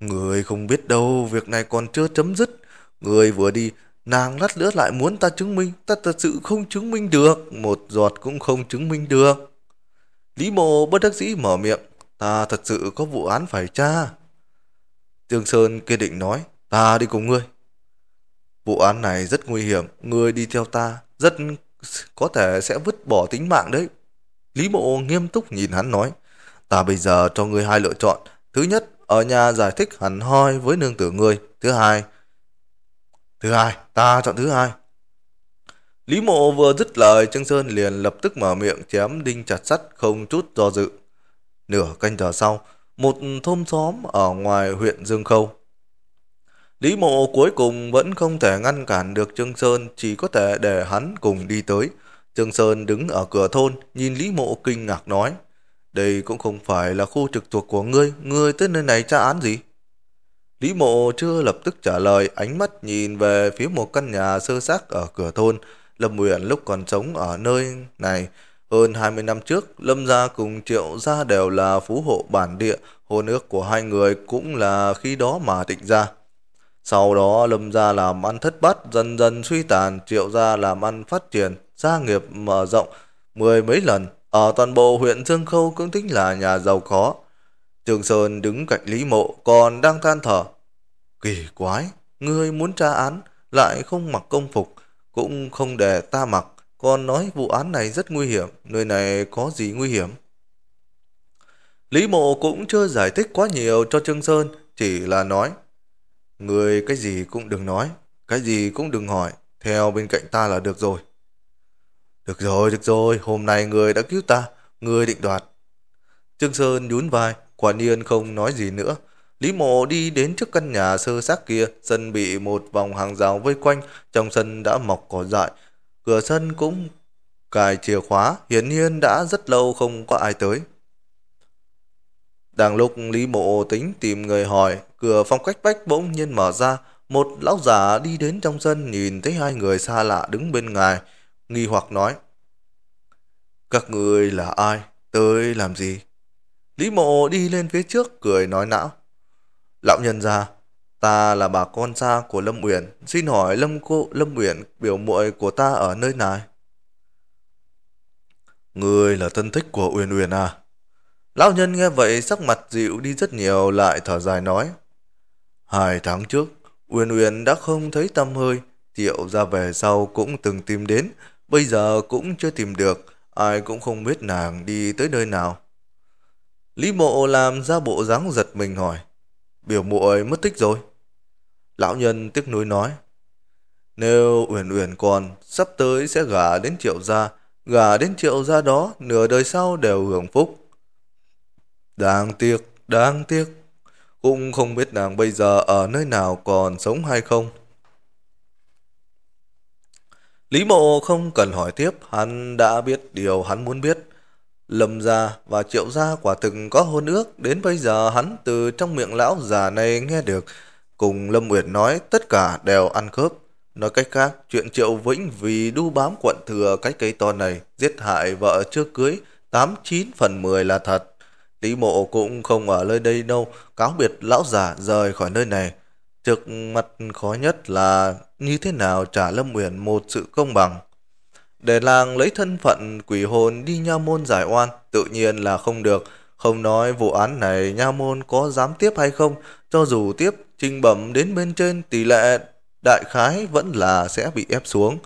Người không biết đâu, việc này còn chưa chấm dứt. Người vừa đi, nàng lát nữa lại muốn ta chứng minh, ta thật sự không chứng minh được, một giọt cũng không chứng minh được. Lý mộ bất đắc dĩ mở miệng, ta thật sự có vụ án phải tra. Trương Sơn kiên định nói, ta đi cùng ngươi. Vụ án này rất nguy hiểm, ngươi đi theo ta, rất có thể sẽ vứt bỏ tính mạng đấy. Lý mộ nghiêm túc nhìn hắn nói, ta bây giờ cho ngươi hai lựa chọn. Thứ nhất, ở nhà giải thích hẳn hoi với nương tử người. Thứ hai, thứ hai, ta chọn thứ hai. Lý mộ vừa dứt lời, Trương Sơn liền lập tức mở miệng chém đinh chặt sắt không chút do dự. Nửa canh giờ sau, một thôn xóm ở ngoài huyện Dương Khâu. Lý mộ cuối cùng vẫn không thể ngăn cản được Trương Sơn, chỉ có thể để hắn cùng đi tới. Trương Sơn đứng ở cửa thôn, nhìn Lý mộ kinh ngạc nói. Đây cũng không phải là khu trực thuộc của ngươi, ngươi tới nơi này tra án gì? Lý mộ chưa lập tức trả lời, ánh mắt nhìn về phía một căn nhà sơ xác ở cửa thôn. Lâm Uyển lúc còn sống ở nơi này, hơn 20 năm trước, Lâm gia cùng Triệu gia đều là phú hộ bản địa, hôn ước của hai người cũng là khi đó mà định ra. Sau đó Lâm gia làm ăn thất bát, dần dần suy tàn, Triệu gia làm ăn phát triển, gia nghiệp mở rộng mười mấy lần. Ở toàn bộ huyện Dương Khâu cũng tính là nhà giàu có. Trường Sơn đứng cạnh Lý Mộ còn đang than thở. Kỳ quái, ngươi muốn tra án lại không mặc công phục, cũng không để ta mặc. Còn nói vụ án này rất nguy hiểm, nơi này có gì nguy hiểm? Lý Mộ cũng chưa giải thích quá nhiều cho Trương Sơn, chỉ là nói. Người cái gì cũng đừng nói, cái gì cũng đừng hỏi, theo bên cạnh ta là được rồi. Được rồi, được rồi, hôm nay người đã cứu ta, người định đoạt. Trương Sơn nhún vai, quả nhiên không nói gì nữa. Lý mộ đi đến trước căn nhà sơ xác kia, sân bị một vòng hàng rào vây quanh, trong sân đã mọc cỏ dại. Cửa sân cũng cài chìa khóa, hiển nhiên đã rất lâu không có ai tới. Đang lúc Lý Mộ tính tìm người hỏi, cửa phòng cách bách bỗng nhiên mở ra, một lão giả đi đến trong sân nhìn thấy hai người xa lạ đứng bên ngoài, nghi hoặc nói. Các người là ai? Tới làm gì? Lý mộ đi lên phía trước cười nói não. Lão nhân ra, ta là bà con xa của Lâm Uyển, xin hỏi Lâm cô Lâm Uyển biểu muội của ta ở nơi này. Người là thân thích của Uyển Uyển à? Lão nhân nghe vậy sắc mặt dịu đi rất nhiều lại thở dài nói. Hai tháng trước, Uyển Uyển đã không thấy tâm hơi, Triệu ra về sau cũng từng tìm đến, Bây giờ cũng chưa tìm được, ai cũng không biết nàng đi tới nơi nào. Lý mộ làm ra bộ dáng giật mình hỏi, biểu muội mất tích rồi. Lão nhân tiếc nuối nói, nếu Uyển Uyển còn, sắp tới sẽ gả đến triệu gia, gả đến triệu gia đó nửa đời sau đều hưởng phúc. Đáng tiếc, đáng tiếc, cũng không biết nàng bây giờ ở nơi nào còn sống hay không. Lý Mộ không cần hỏi tiếp, hắn đã biết điều hắn muốn biết. Lâm gia và triệu gia quả từng có hôn ước, đến bây giờ hắn từ trong miệng lão già này nghe được. Cùng Lâm Uyển nói tất cả đều ăn khớp. Nói cách khác, chuyện triệu vĩnh vì đu bám quận thừa cái cây to này, giết hại vợ chưa cưới, 89 phần 10 là thật. Lý mộ cũng không ở nơi đây đâu, cáo biệt lão già rời khỏi nơi này. Trước mặt khó nhất là như thế nào trả Lâm Uyển một sự công bằng. Để làng lấy thân phận quỷ hồn đi nha môn giải oan, tự nhiên là không được. Không nói vụ án này nha môn có dám tiếp hay không, cho dù tiếp trình bẩm đến bên trên tỷ lệ đại khái vẫn là sẽ bị ép xuống.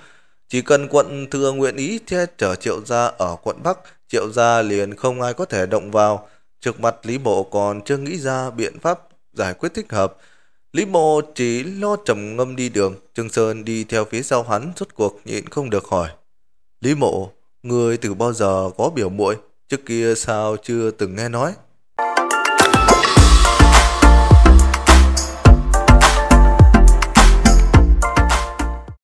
Chỉ cần quận thừa nguyện ý che chở triệu gia ở quận Bắc, triệu gia liền không ai có thể động vào. Trước mặt Lý Bộ còn chưa nghĩ ra biện pháp giải quyết thích hợp, Lý Mộ chỉ lo trầm ngâm đi đường, Trương Sơn đi theo phía sau hắn rốt cuộc nhịn không được hỏi. Lý Mộ, người từ bao giờ có biểu muội trước kia sao chưa từng nghe nói?